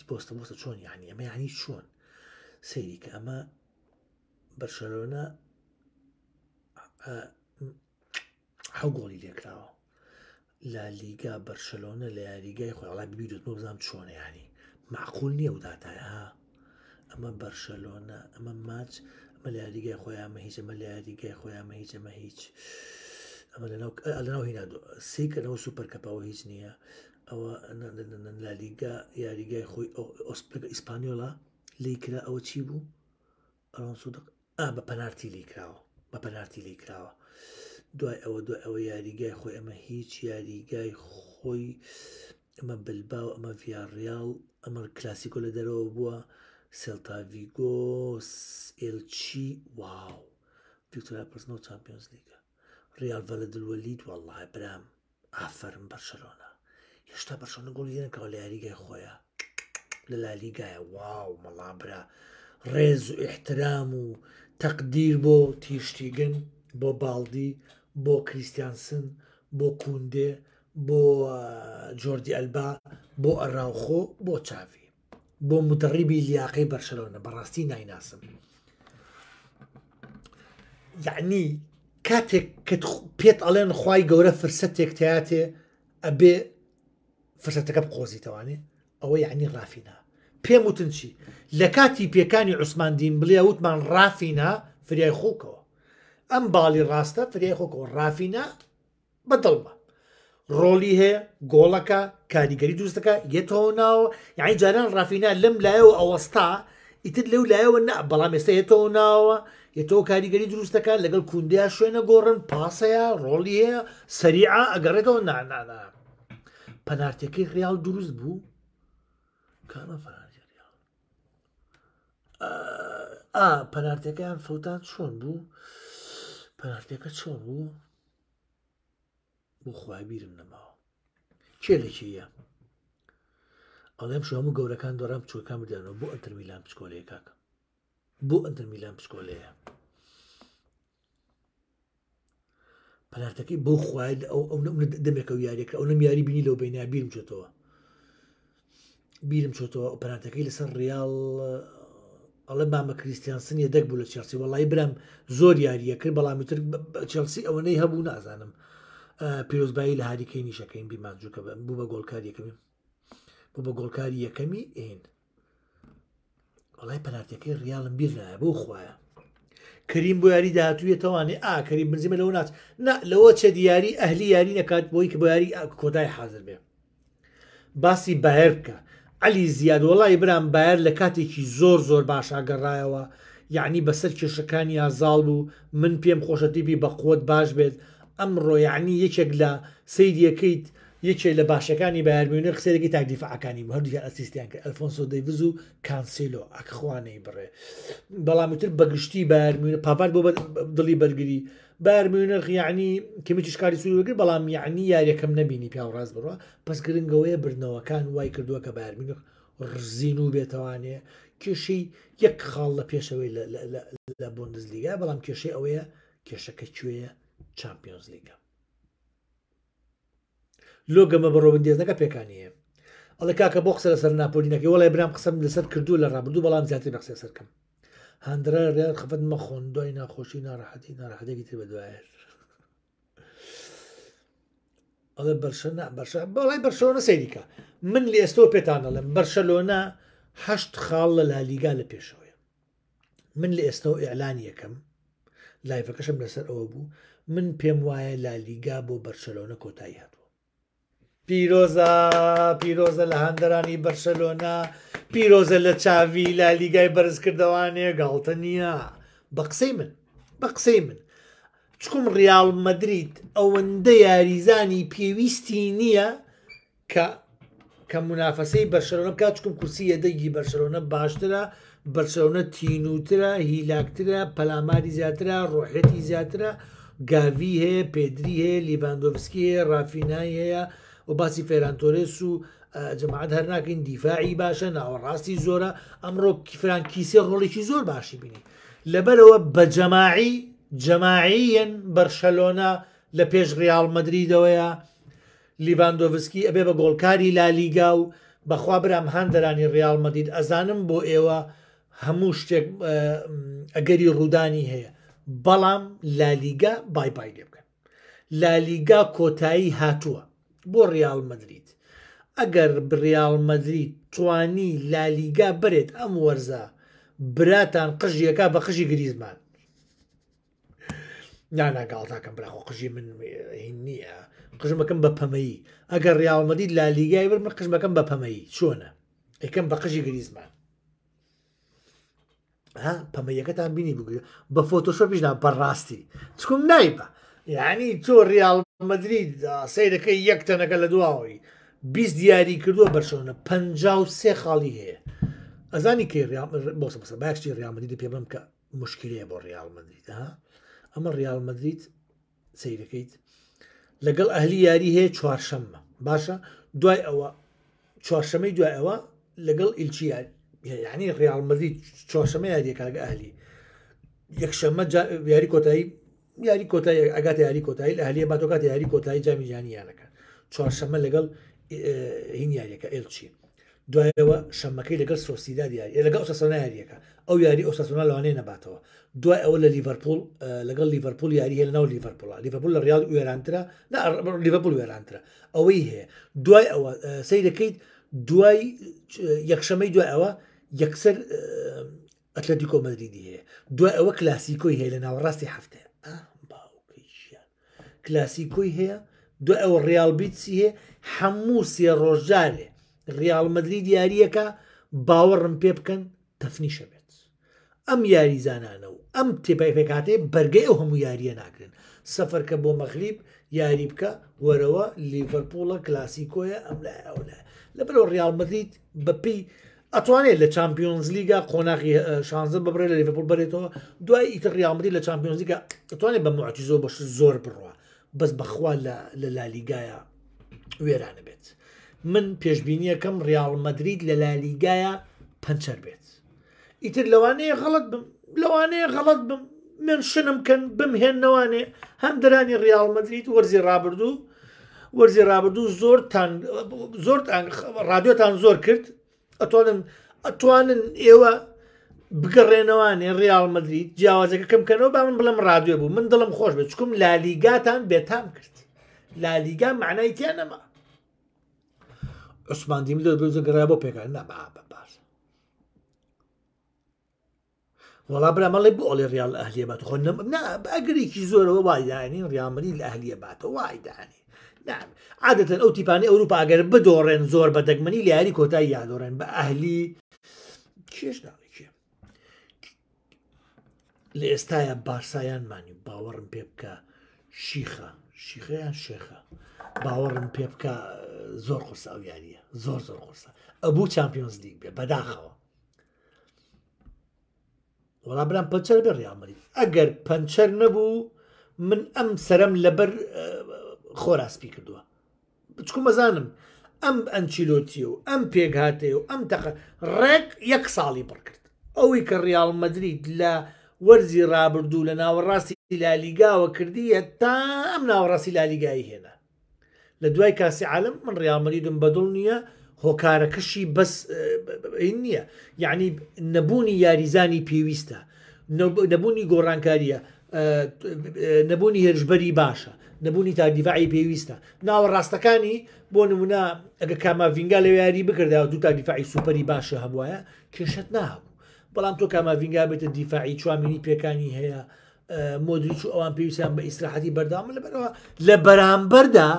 بۆستە بۆستە چۆن یعنی ئەمە یعنی چۆن سەیری کە ئەمە بەرشەلۆنە حەگۆڵی لێکراوە لا لیگا بەرشەلۆنە لە یاریگای خۆڵا بیرت بزانام چۆنە ینی معقول نییە و داتایە ئەمە بەرشەلۆنە ئەمە ماچ ئەمە لە یاریگای خۆیانمە هیچ ئەمە لە یاریگای خۆیانمە هیچ ئەمە هیچ ئەمە لەناو هینا سیکەەوە سوپەرکەپەوە هیچ نییە ئەوە لالیگا یاریگای خۆی ئۆسپێک ئیسپانیۆلا لیکرا ئەوە چی بوو ئەلۆنسو بە پەنارتی لیکراوە بە پەنارتی لیکراوە دوای ئەوە دو ئەوە یاریگای خۆی ئەمە هیچ یاریگای خۆی ئەمە بلباو ئەمە ڤیاڕیال ئەمە کلاسیکۆ لە دەرەوە بووە سێلتاڤیگۆ ئلچی واو ویکتۆریا پرسنەوە چمپیۆنس لیگە ریال ڤەلە دلوەلیت وەڵڵای برام ئافەرم بەرشەلۆنە هێشتا بەشانە گۆڵ دێنەکەەوە لە یاریگای خۆیە لە لالیگایە واو مەڵابرا ڕێز و احترام و تەقدیر بۆ تیشتیگن بۆ باڵدی بۆ کریسیانسن بۆ کوندێ بۆ جۆردی ئەلبا بۆ ئەراوخۆ بۆ چاوی بۆ مدەڕیبی لیاقی بەرشەلۆنە بەڕاستی نایناسم یعنی کاتێک کە پێت ئەڵێن خی گەورە فرسەتێک تاتێ ئەبێ فرسەتەکە بقۆزیتەوانێ ئەوە یعنی ڕافینا پێم وتن چی لە کاتی پێکانی عوسماندین بڵێ وتمان ڕافینا فریای خۆکەوە ئەم باڵی ڕاستە فریای خۆکەوە ڕافینا بەدڵمە ڕۆلی هەیە گۆڵەکە کاریگەری دروستەکە یەتەوەناوە یعنی جاران ڕافینا لەم لایەوە ئەوەستا ئیتر لەو لایەوە نا بەڵام ێستا یەتەوە ناوە یەتەوە کاریگەری دروستەکە لەگەڵ کوندیا شوێنە گۆڕن پاسەیە ڕۆلی هەیە سەریعە ئەگەڕێتەوە نانانە پەنارتەکەی ڕیال دروست بوو کامە فەراری ریال ئا پەنارتەکەیان فەوتان چۆن بوو پەنارتەکە چۆن بوو بۆ خخوای بیرم نەماوە کێ لەکیە ئەڵێم شوامە گەورەکان دۆرام بچوەکان بدەنەوە بۆ ئەتر میلان پسکۆلەیە کاکە بۆ ئەتر میلان پسکۆلەیە پەلاتەکەی بەو خوارد ئەو ئەو دەمێکە و یاریەکە ئەو نم یاری بینی لەو بینیا بیرم چێتەوە بیرم چۆتەوە پەلاتەکەی لەسەر ریال ئەڵە مامە کریسیانسن یە دەک بوو لە چێلسی وڵی برم زۆر یاریە کرد بەڵامیتر چێلسی ئەوەنەی هەبوو نازانم پیرۆزبایی لە هاریکەی نیشەکەین بیمانجوکە بوو بە گۆلکاری یەکەمی بوو بە گۆلکاری یەکەمی ئین وڵی پەلاتەکەی ریالم بیر نایە بۆ خوایە کریم بۆ یاری داهاتویە تەوانێ ئا کەریم بنزیمە لەەوە نات لەوە چە دیاری ئەهلی یاری نەکات بۆی کە بۆ یاری کۆدای حاضر بێ باسی بەهر بکە علی زیاد وڵی برام بایر لە کاتێکی زۆر زۆر باشاگەڕایەوە یعنی بەسەر کێشەکانی ئازاڵ بوو من پێم خۆشەتیبی بە قوت باش بێت ئەمڕۆ یعنی یەکێک لە سیدیەکەیت یەکێ لە باشەکانی بەیاربیونە قسێکی تاکدیفعکانی هەردووکە ئەسیستیان کرد ئەلفۆنسۆ دەیوز و کانسیلۆ ئەکخوانەی بڕێ بەڵامتر بەگشتی بەرمیونە پاپات بۆ دڵی بەرگری بەرمیونە غیانی کەمیتی شکاری سوورگر بەڵام یعنی یاریەکەم نبینی پیاڕاز بڕە پس گرنگەوەیە برنەوەکان وای کردووە کە بەرمیونە ڕزین و بێتوانێ کێشەی یەک خاڵ لە پێشەوەی لە بۆندزلیگا بەڵام کێشەی ئەوەیە کێشەکە کوێیە چمپیۆنز لیگە لۆ گەمە بە ڕۆبندێزەکە پێکانیە ئەڵێ کاکە بۆ قسە لەسەر ناپۆلینەکەی وڵی برام قسەم لەسەر کردو لە ڕابردوو بەڵام زیاتر بەخسێ سەرکەم هەندرا ڕیان خفت مەخۆن دوای ناخۆشی ناڕاحەتی ناڕاحەتێکی تر بە دوایێت ئەڵێ بەرشە بەرش بەڵی بەرشۆنە سەیریکە من لە ئێستۆ پێتانەڵم بەرشەلۆنا هەشت خاڵ لە لالیگا لە پێشەوەە من لە ئێستا و ئیعلان یەکەم لایفەکەشم لەسەر ئەوە بوو من پێم وایە لالیگا بۆ بەرشەلۆنە کۆتایی هات پیرۆزە پیرۆزە لە هەندەرانی بەرشەلۆنا پیرۆزە لە چاوی لا لیگای بەرزکردوانێ گاڵتە نییە بە قسەی من بە قسەی من چکم ڕیاڵ مدریت ئەوەندە یاریزانی پێویستی نییە کە کە منافەسەی بەشەرۆنە کاچکم کورسی یەدەگی بەرشەرۆنە باشترە بەرچەونە تینوترە هیلاکترە پەلاماری زیاترە ڕۆحێتی زیاترە گاوی هەیە پێدری هەیە لیباندۆفسکی هەیە ڕافینای هەیە و باسی فێرانتۆرێس و جەماعات هەر ناکەین دیفاعی باشە ناوەڕاستی زۆرە ئەمڕۆ کیفران کیسێ ڕۆڵێکی زۆر باشی بینی لەبەرەوە بە جەماعی جەماعیەن بەرشەلۆنا لە پێش ڕیال مدریدەوەیە لیڤاندۆڤسکی ئەبێ بە گۆڵکاری لالیگا و بەخوا برام هەندەرانی ڕیال مدید ئەزانم بۆ ئێوە هەموو شتێک ئەگەری ڕوودانی هەیە بەڵام لالیگا بایبای لێ بکەن لالیگا کۆتایی هاتووە بۆ ریال مدریت ئەگەر بریال مدریت توانی لالیگا برێت ئەم وەرزە براتان قژیەکە بە قژی گریزمان ناناگاڵتاکەم براخۆ قژی من نییە قژمەکەم بە پەمەیی ئەگەر ریاڵمەدی لا لیگای بر من قژمەکەم بە پەمەیی چۆنە یەکەم بە قژی گریزمان پەمەیەکەتان بینی بگوی بە فۆتۆشۆ پیشدا بەڕاستی چکم نایبە یعنی تۆ ریال مدرید سیرەکەی یەک تەنەکە لە دواوەی بیست دیاری کردووە بەرشۆنە پ سێ خاڵی هەیە ئەزانی کە بۆسە باشی ریالمەدید پێ بم کە مشکلەیە بۆ ریالمەدرید ئەمە ریالمەدرید سیرەکەیت لەگەڵ ئەهلی یاری هەیە چوارشەممە باشە دوای ئەوە چوارشەمەی دوای ئەوە لەگەڵ ئیلچی ینی ریالمەدی چوارشەمە یاریەکەگە ئەهلی یەکشەمە یاری کۆتایی یاری کۆتای ئەگات یاری کۆتایی هەلیە باتۆکات یاری کۆتایی جامی ژانیانەکە چوارشەمە لەگەڵ هین یاریەکە ئلچی دوایەوە شەمەکەی لەگەڵ سۆسیدا دیاری لەگە ئۆسەسەنا یاریەکە ئەو یاری ئۆسەسۆنا لەوانێ نەباتەوە دوای ئەوە لە لیڤەرپول لەگەڵ لیڤەرپول یاری هێ ناو لیڤەرپۆلا لیڤەرپول لە ریال وێرانترە لیڤەپول وێرانترە ئەوەی هەیە دوای ئەوە سیرەکەیت دوای یەخشەمەی دوای ئەوە یەکسەر ئەتلەتیکۆ مەدریدی هەیە دوای ئەوە کلاسیکۆی هەیە لە ناوەڕاستی هەفتێ کلاسیکۆی هەیە دو ئەو ڕالبییتسی هەیە هەموو سێ ڕۆژجارێ ڕالمەدرری دیارریەکە باوەڕم پێ بکەن تەفنیشە بێت ئەم یاری زانانە و ئەم تێپای پێکاتێ بەرگەی ئەو هەموو یاریە ناکرن سەفەرکە بۆ مەخلیب یاری بکە وەرەوە لیڤەرپۆڵە کلاسیکۆیە ئەم لای ئەو لای لەبەرۆ ڕالمەدریت بەپی ئەتوانێت لە چمپیۆنز لیگا قۆناغی شانزە ببرێت لە لیڤەپۆل بێتەوە دوای ئیتر ڕامدی لە چمپیۆنزیگە ئەتوانێت بە معتی زۆر بەش زۆر بڕوە بەس بەخوا لە لالیگایە وێرانە بێت من پێشببینیەکەم ریال مدرید لە لالیگایە پەنچەر بێت ئیتر لەوانەیە غەڵت بم لەوانەیە غەڵت بم من شنم کەن بمهێنەوانێ هەم دەرانی ریال مدرید وەرزی رابرردوو وەرزی رابرردوو زۆر زۆر رادیۆتان زۆر کرد ئەتوانن ئەتوانن ئێوە بگەڕێنەوانێ ریال مدرید جیاوازەکە کەمکەنەوە با من بڵم رادیۆ بوو من دڵم خۆش بێت چکم لالیگاتان بێتام کرد لالیگا معنای تیا نەما عوسماندیم لە دۆزەگەڕا بۆ پێکار نەما باش وڵا برامەڵی بۆ ئۆڵی ریال ئەهلیێبات خۆ ئەگرێکی زۆرەوە وایدانین ڕامری لە ئەهلیێباتە وایدانی عادەتەن ئەو تیپانی ئەوروپا ئەگەر بدۆڕێن زۆر بەدەگمەنی لە یاری کۆتایی یادۆڕێن بە ئەهلی کێش ناوی لە ئێستاە بارسایانمانی و باوەڕم پێ بکە شیخە شیخەیان شێخە باوەڕم پێ بکە زۆر قورسە ئەویانە زۆر زۆر قورسە ئەبوو چمپیۆنز لیگ بێ بەداخەوە وەڵا برام پەنچەر بێ ڕیامەری ئەگەر پەنچەر نەبوو من ئەم سرم لەبەر خۆراسپی کردووە بچکو مەزانم ئەم ئەنچیلۆتی و ئەم پێک هااتێ و ئەم تەق ڕێک یەک ساڵی پڕ کرد ئەوی کە ریال مدرید لە وەرزی ڕابردوو لە ناوەڕاستی لالیگاوە کردیە تا ئەم ناوەڕاستی لالیگایی هێنا لە دوای کاسی عالم من ڕیامەریدم بەدڵ نییە هۆکارەکەشی بەس نییە یعنی نەبوونی یاریزانی پێویستە نەبوونی گۆڕانکاریە نەبوونی هێرشبەری باشە نەبوونی تادیفاعی پێویستە ناوە ڕاستەکانی بۆ نمونە ئەگە کاما ڤنگا لە یاری بکردا و دوو تادیفاعی سوپەری باشە هەبواە کێشت نابوو بەڵام تۆ کاماڤنگا بێتە دیفاعی چوامینی پێکانی هەیە مدریچ و ئەوان پێویستیان بە ئیسراحەتی بەردام لەبەرەوە لە بەرامبەردا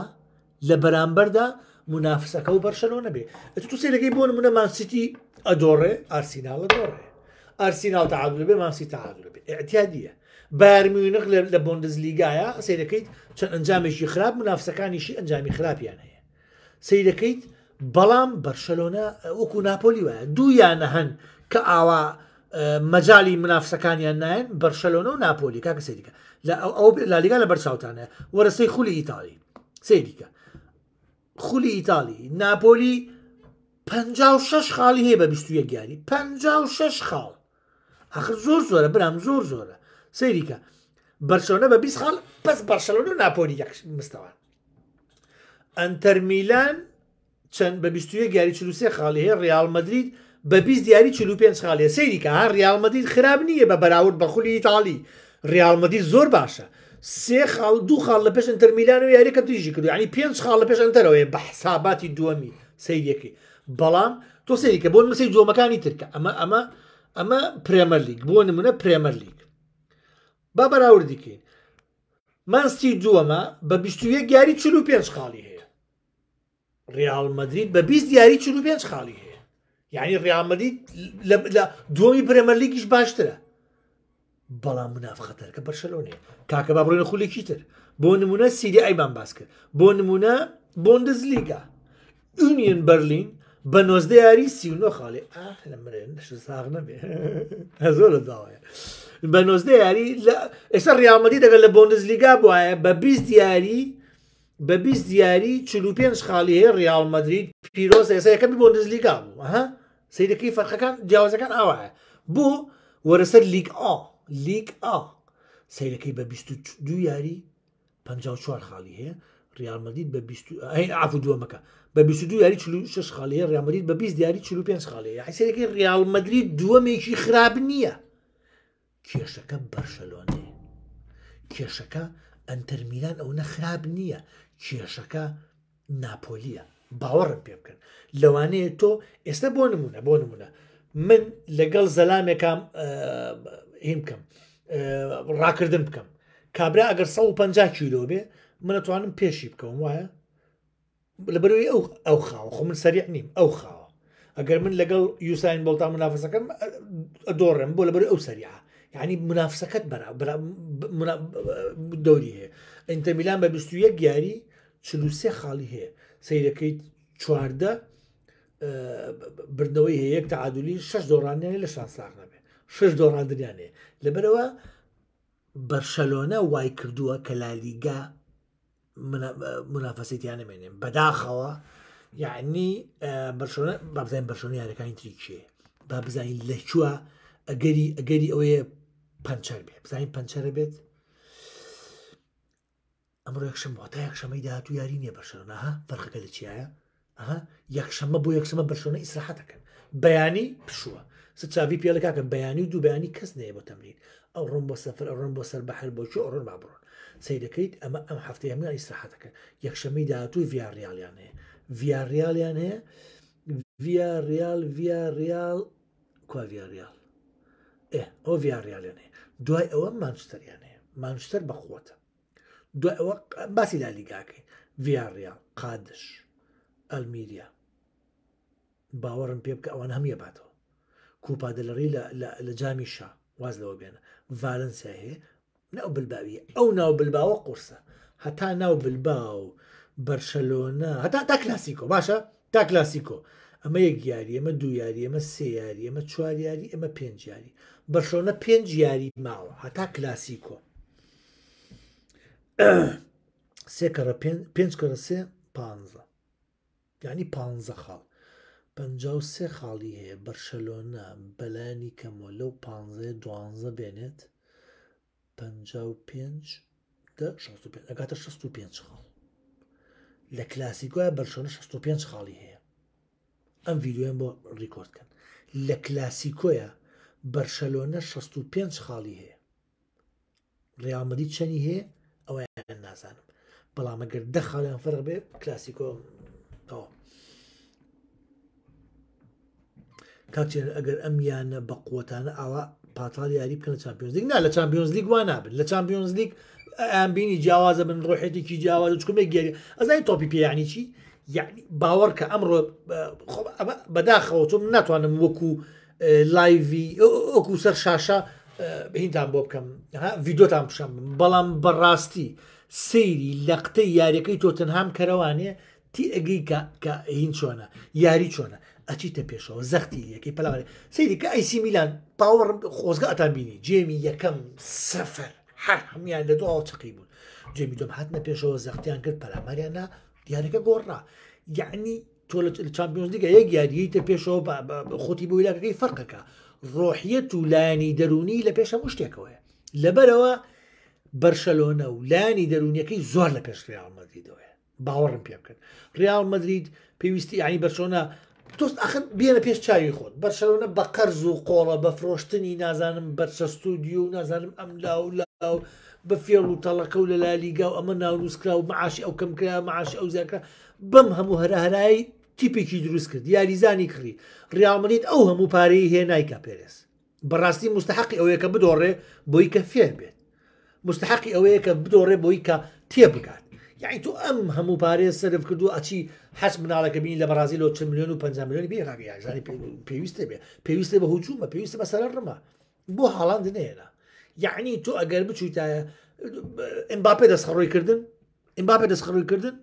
لە بەرامبەردا منافسەکە و بەرشەلۆ نەبێ تو سێرەکەی بۆن منە مانسیتی ئەدۆڕێ ئارسیناڵە دۆڕێ ئارسینال تعادل بێ ماسی تعادل بێ اعتیادیە بارمیونق لە بۆندز لیگایە سیرەکەیت چەند ئەنجامێکی خراپ منافسەکانیشی ئەنجامی خراپیان هەیە سیرەکەیت بەڵام بەرشەلۆنە وەکو ناپۆلی وایە دوو یانە هەن کە ئاوا مەجای منافسەکانیان نایەن بەرشەلۆنە و ناپۆلی کاکە سێریکە لە ئەو لالیگا لە بەرچاوتانە وەرەسەی خولی ئیتالی سێریکە خولی ئیتالی ناپۆلی 56 خاڵی هەیە بە 21 گیانی 56 خاڵ ئەخ زۆر زۆرە برام زۆر زۆرە سریکە بەرشۆنە بە 20 خاڵ پس بەرشەلۆن و ناپۆلی مستەوە ئەتەرمیلان چەند بە 21 گاری چلووسێ خاڵی هەیە ریال مدرید بە بیست دیاری چلو پێ ساڵێ سەیری کە هەر ریالمەدید خراب نییە بە بەراورد بە خولی ئیتاالی ریالمەدی زۆر باشە سێ خاڵ دوو خاڵ لە پێش ئەتەرمیلان و یاریکە تویژی کردو ینی پێ خاڵ لە پێش ئەتەرەوەی بە حساباتی دووەمی سیرەکەی بەڵام تۆ سریکە بۆ مەسی جۆمەکانی ترکە ئەمە ئەمە ئەمە پرێمەر لیگ بۆ نمونە پرێمەر لیگ با بەراوردیکەین مانستی دووەمە بە 21 یاری چلو پێ خاڵی هەیە ریال مدرید بە 20 یاری چلو پێ خاڵی هەیە یعنی ڕامەدی لە دووەمی پرەمەلیکیش باشترە بەڵام منافخەتەرکە بەرشەلۆنێ کاکە با بڕێنە خولێکی تر بۆ نمونە سیری ئایمان باس کرد بۆ نمونە بۆندز لیگا یونین بەرلین بە نۆزدە یاری سیونۆ خاڵێ ساغ نەبێ زۆر لە داوایە بە نۆزدە یاری ئێستا ڕامەدی دەگەن لە بۆندز لیگا بواە بە 20 دیاری بە 20 دیاری 45 خاڵی هەیە ریال مدرید پیرۆز ئێستا یەکەمی بۆندز لیگا بوو سیدەکەی فەرخەکان جیاوازەکان ئاواە بۆ وەرەسەر لیگ ئا لیگ ئا سیرەکەی بە دو یاری پ چوار خاڵی هەیە ریالمەدید بە ئافو دووەمەکە بە دو یاری شش خاڵەیە ڕامەدید بە 20 دیاری چ پێ خاڵەیە حیسەکەی ریالمەدرری دووەمێکی خراب نییە کێشەکە بەرشەلۆنێ کێشەکە ئەتەرمیلان ئەو نەخراب نییە کێشەکە ناپۆلیە باوەڕم پێ بکەن لەوانەیە تۆ ئێستا بۆ نمونە بۆ نمونە من لەگەڵ زەلامێکام هیم بکەم ڕاکردن بکەم کابرا ئەگەر 150 کیلۆ بێ من ئەتوانم پێشی بکەم وایە لەبەروی ئەو ئەو خاوە خۆ من سریع نیم ئەو خاوە ئەگەر من لەگەڵ یوسین بڵتا منافسەکەم دۆڕم بۆ لەبەر ئەو سریعە یعنی منافسەکەت بەرا دەوری هەیە ئەینتەمیلان بە 21 یاری چلوسێ خاڵی هەیە سیرەکەیت چواردە بردنەوەی هەیەک تعادلی شش دۆڕانیانە لە شانساق نەبێ شش دۆڕاندریانێ لەبەرەوە بەرشەلۆنە وای کردووە کە لالیگا منافەسییان نمێنێن بەداخەوە یعنی بابزانین بەرشۆنی یارەکانی تریچێ با بزانین لە چوە ئەگەری ئەگەری ئەوەیە پەنچەر بێ بزانین پەنچەرە بێت ئەمڕۆ یەکشم بۆ تا یەکشەمەی داهات و یاری نیە بەشەرنەها فەرخەکە لە چیایە ئەها یەکشەمە بۆ یەکشەمە بەشۆنە ئیسراحەتەکەن بەیانی پشووە س چاوی پێلکاکەن بەیانی و دوو بەیانی کەس نەیە بۆ تەمرین ئەو ڕۆم بۆ سەفر ئەوڕۆم بۆ سەر بەحر بۆچی ئەوڕۆن مابڕۆن سەی دەکەیت ئەمە ئەم هەفتەیە هەمیان ئیسراحەتەکە یەکشەمەی داهاتوی ڤیاریالیان هەیە ڤیاریالیان هەیە ڤیاریال ڤیاریال کوڤیاریال ئێ ئەو ڤیاریالیان هەیە دوای ئەوە مانشتەریان هەیە مانشتەر بەخۆتە باسی لالیگاکەی ڤیاڕیا قادش ئەلمیریا باوەڕم پێ بکە ئەوان هەمیە باتەوە کوپا دەلەڕی لە جامی شا واز لەوە بێنە ڤالنسیا هەیە ناو بلباوی ئەو ناو بلباوە قورسە هەتا ناو بلباو بەرشەلۆنا هەتا تا کلاسیکۆ باشە تا کلاسیکۆ ئەمە یەک یاری ئەمە دو یاری ئەمە سێ یاری ئەمە چوار یاری ئەمە پێنج یاری بەرشۆنە پێنج یاری ماوە هەتا کلاسیکۆ سێ کەرە پێنج کەرە سێ پانزە ینی پانزە خاڵ پجا و سێ خاڵی هەیە بەرشەلۆنا بەلایانی کەمەوە لەو پانزە دوانزە بێنێت پجا و پێنج ئەگاتە 65 خاڵ لە کلاسیکۆە بەرشۆنە 65 خاڵی هەیە ئەم ویددیویان بۆ ڕیکۆردکەن لە کلاسیکۆیە بەرشەلۆنە 65 خاڵی هەیە ڕامەدی چەنی هەیە ئەویان نازانم بەڵام ئەگەر دە خاڵیان فەرق بێ کلاسیکۆ تەوە کاچێ ئەگەر ئەم یانە بە قوتانە ئاوا پاتال یاری بکەن لە چمپیۆنز لیگ نا لە چمپیۆنز لیگ وان نابن لە چمپیۆنز لیگ ئەم بینی جیاوازە من ڕۆحێتێکی جیاواز چکمێ گەری ئەزای تۆپی پێیانی چی یعنی باوەڕ کە ئەمڕۆ بەداخەوە تۆم ناتوانم وەکو لایڤی ئۆکو سەر شاشە هینتان بۆ بکەم ڤیددیۆتان پشم بەڵام بەڕاستی سەیری لەقتەی یاریەکەی تۆ تەنهام کەرەوانێ تی ئەگەی کە هین چۆنە یاری چۆنە ئەچیتە پێشەوە زەختی یەکەی پلاوانێ سەیری کە ئەیسی میلان پاوەڕ خۆزگە ئەتان بینی جێمی یەکەم سەفەر هەر هەمیان لە دوعاڵ چقی بوون جێمی دۆم هاتنە پێشەوە زەختیان کرد پەلاماریانە دیارەکە گۆڕنا یعنی تۆ لە چمپیۆنز دیگە یەک یاریتە پێشەوە خۆتی بۆ ویلاەکەی فەرقەکە ڕۆحیەت و لایانی دەرونی لە پێش هەموو شتێکەوەە لەبەرەوە بەرشەلۆنە و لایانی دەرونیەکەی زۆر لە پێش ریال مدرریدەوەە باوەڕم پێ بکەن ریال مدرید پێویستی عنی بەرچۆنە تۆست ئەخن بێنە پێش چاوی خۆت بەرشەلونە بە قەرز و قۆڵە بە فرۆشتنی نازانم بەرچە ستودیو و نازانم ئەملا و لا بە فێڵ و تەڵەکە و لە لالیگا و ئەمە ناونووسکرا و معاشی ئەو کەمکرا معاش ئەو زیکە بەم هەموو هەرهرایی تیپێکی دروست کرد یاریزانی کڕی ڕیامریت ئەو هەموو پارەی هەیە نایکا پێرس بەڕاستی مستحقی ئەوەیە کە بدۆڕێ بۆی کە فێر بێت مستحقی ئەوەیە کە بدۆڕێ بۆی کە تێبگات یعنی تو ئەم هەموو پارێ سرف کردو ئەچی حەس مناڵەکە بینی لە بەرازیل لە 4 میلیۆن و 5 میلیۆنی بێغاگەیانزانانی پێویستە بێ پێویستە بە هوچوومە پێویستە بەسەر ڕما بۆ حاڵان دنێنە یعنی تو ئەگەر بچوتە ئەمباپێ دەستخڕۆیکردن ئەمباپێ دەستخڕۆیکردن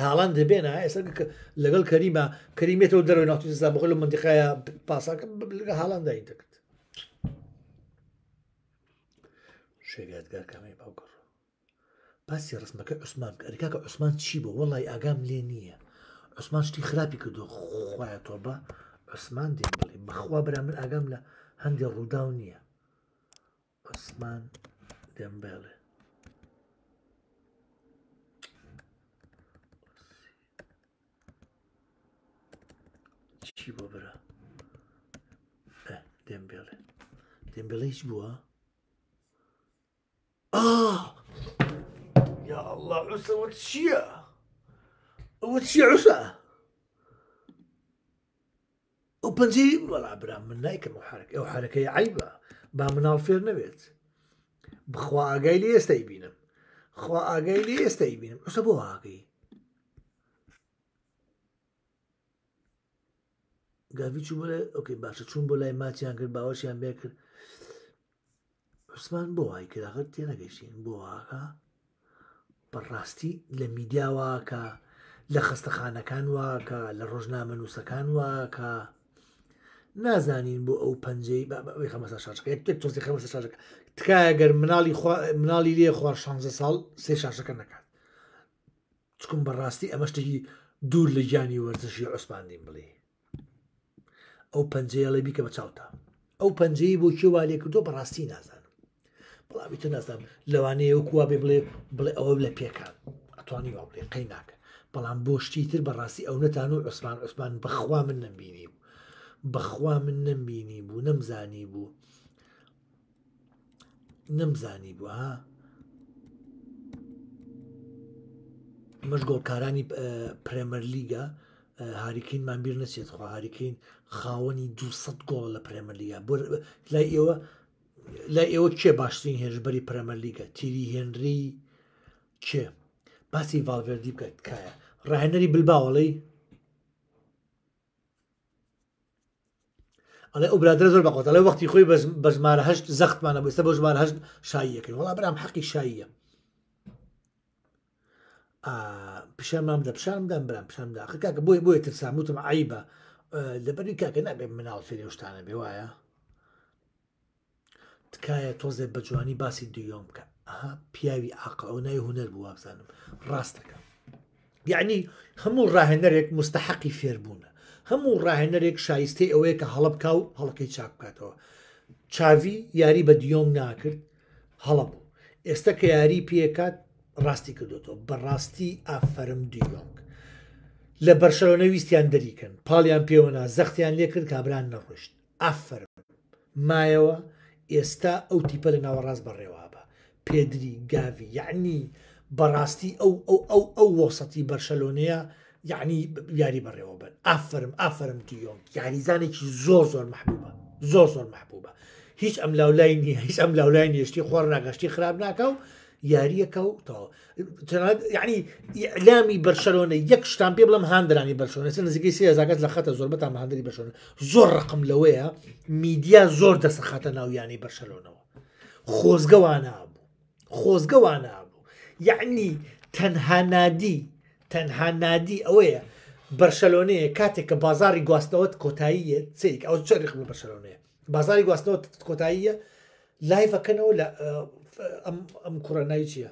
حاڵان دەبێن ئێستا لەگەڵ کەریمە کەریمێتەوە دەروی ناتویستا بەخۆ لە منندقایە پاساکە لەگە حاڵان دای دەکرد شێگاتگار کامی باوکڕ باسی ڕسمەکە عوسمان ئەریکاکە عوسمان چی بۆ وەڵی ئاگام لێ نییە عوسمان شتی خراپی کردو خۆیە تۆ بە عوسمان دێ بڵێ بەخوا برامر ئاگام لە هەندێک ڕووداو نییە عوسمان دێم بێڵێ چی بۆ برە دێم بێڵێ دێم بڵێ هیچ بووە یا الله عوسەوە چییە ئەوە چی عوسە ئەو پەنجەی وەڵا برا من نایکەم حرک ئەو حرەکەی عیبە با مناڵ فێر نەبێت بخوا ئاگای لێ ئێستای بینم خوا ئاگای لێ ئێستای بینم عوسە بۆ ئاگەی گاوی چوو بڵێ ئۆکەی باشە چوون بۆ لای ماچیان کرد باوەشیان بێ کرد عوسمان بۆ وای کراخر تێنەگەشتین بۆ واکە بەڕاستی لە میدیاواکە لە خستەخانەکان واکە لە ڕۆژنامە نووسەکان واکە نازانین بۆ ئەو پەنجەی خەمەسە شاشەکە تێک تۆستی خەمەسە شاشەکە تکایە گەر مناڵی مناڵی لێ خوار شانزە ساڵ سێ شاشەکە نکات چکم بەڕاستی ئەمە شتێکی دوور لە گیانی وەرزشی عوسماندین بڵێ ئەو پەنجەیە بیکە بە چاوتە ئەو پەنجەی بۆ کێ والێ کردۆ بەڕاستی نازانم بڵاوی تو نازان لەوانەیە وکووا بێ بڵێ بڵێ ئەوە لە پێکان ئەتوانی وا بڵێ قەی ناکە بەڵام بۆ شتی تر بەڕاستی ئەو نەتان و عوسمان عوسمان بەخوا من نمبینی بوو بەخوا من نمبینی بوو نەمزانی بوو نەمزانی بوو ها مەشگۆڵکارانی پرێمەر لیگە هاریکینمان بیر نەچێت خوا هاریکین خاوەنی 200 گۆڵ لە پرەمەلیگە لای ئێوە لای ئێوە کێ باشترین هێژبەری پرەمەلیگە تیری هێنری کێ باسی ڤالڤردی بکە تکایە ڕاهێنەری بلباوەڵی ئەڵێ ئەو برادر زۆر بەقۆت لە وەختی خۆی بە ژمارە هەشت زەختمانە بۆستا بۆ ژمارە هەشت شاییەکەن وڵا برام حەقی شاییە پیشەمام لە پیششانم دەم برم پیشم داخ کاکە بۆی بۆی ترساموتم عیبە لەبەری کاکە نابێ مناڵ فێریشتانە بێ وایە تکایە تۆزێ بە جوانی باسی دویۆم بکە ئەها پیاوی عقاونای هوەر بوو وابزانم ڕاستەکە یعنی هەموو ڕاهێنەرێک مستحقی فێربوونە هەموو ڕاهێنەرێک شایستی ئەوەیە کە هەڵبک و هەڵەکەی چاپ بکاتەوە چاوی یاری بە دیۆم ناکرد هەڵە بوو ئێستا کە یاری پێکات ڕاستی کردوەوە بەڕاستی ئافەرم دیۆنگ لە بەرشەوە نەویستیان دەریکن پاڵیان پێوەنا زەختیان لێکرد کابران نەڕۆشت ئافەرم مایەوە ئێستا ئەو تیپە لە ناوەڕاست بەڕێوابە پێدری گاوی یعنی بەڕاستی ئەو ئەو ئەو ئەو وەسەتی بەرشەلۆنەیە یعنی یاری بەڕێوە بن ئافرم ئافرم دیۆنگ یاریزانێکی زۆر زۆر محبوبە زۆر زۆر محبوبە هیچ ئەم لاولای نیە هیچ ئەم لاولای نیشتی خۆڕ ناگەشتی خراپ ناکە و یاریەکە و یعنی ئەعلامی بەرشەرۆنە یەک شتان پێ بڵم هاندرانی بەرشۆنە نزیکەی سێزاکەت لە خەتە زۆر بەتان هەندری بەشۆنە زۆر ڕقم لەوەیە میدیا زۆر دەسەخاتە ناویانی بەرشەلۆنەوە خۆزگەوانە بوو خۆزگەوانە بوو یعنی تەنها نادی تەنها نادی ئەوەیە بەرشەلۆنەیە کاتێک کە بازاری گواستنەوەت کۆتاییە چیک ئەو چرخ بەرشەلۆنەیە بازاری گواستنەوە کۆتاییە لایڤەکەنەوە لە ئەم کوڕەنای چییە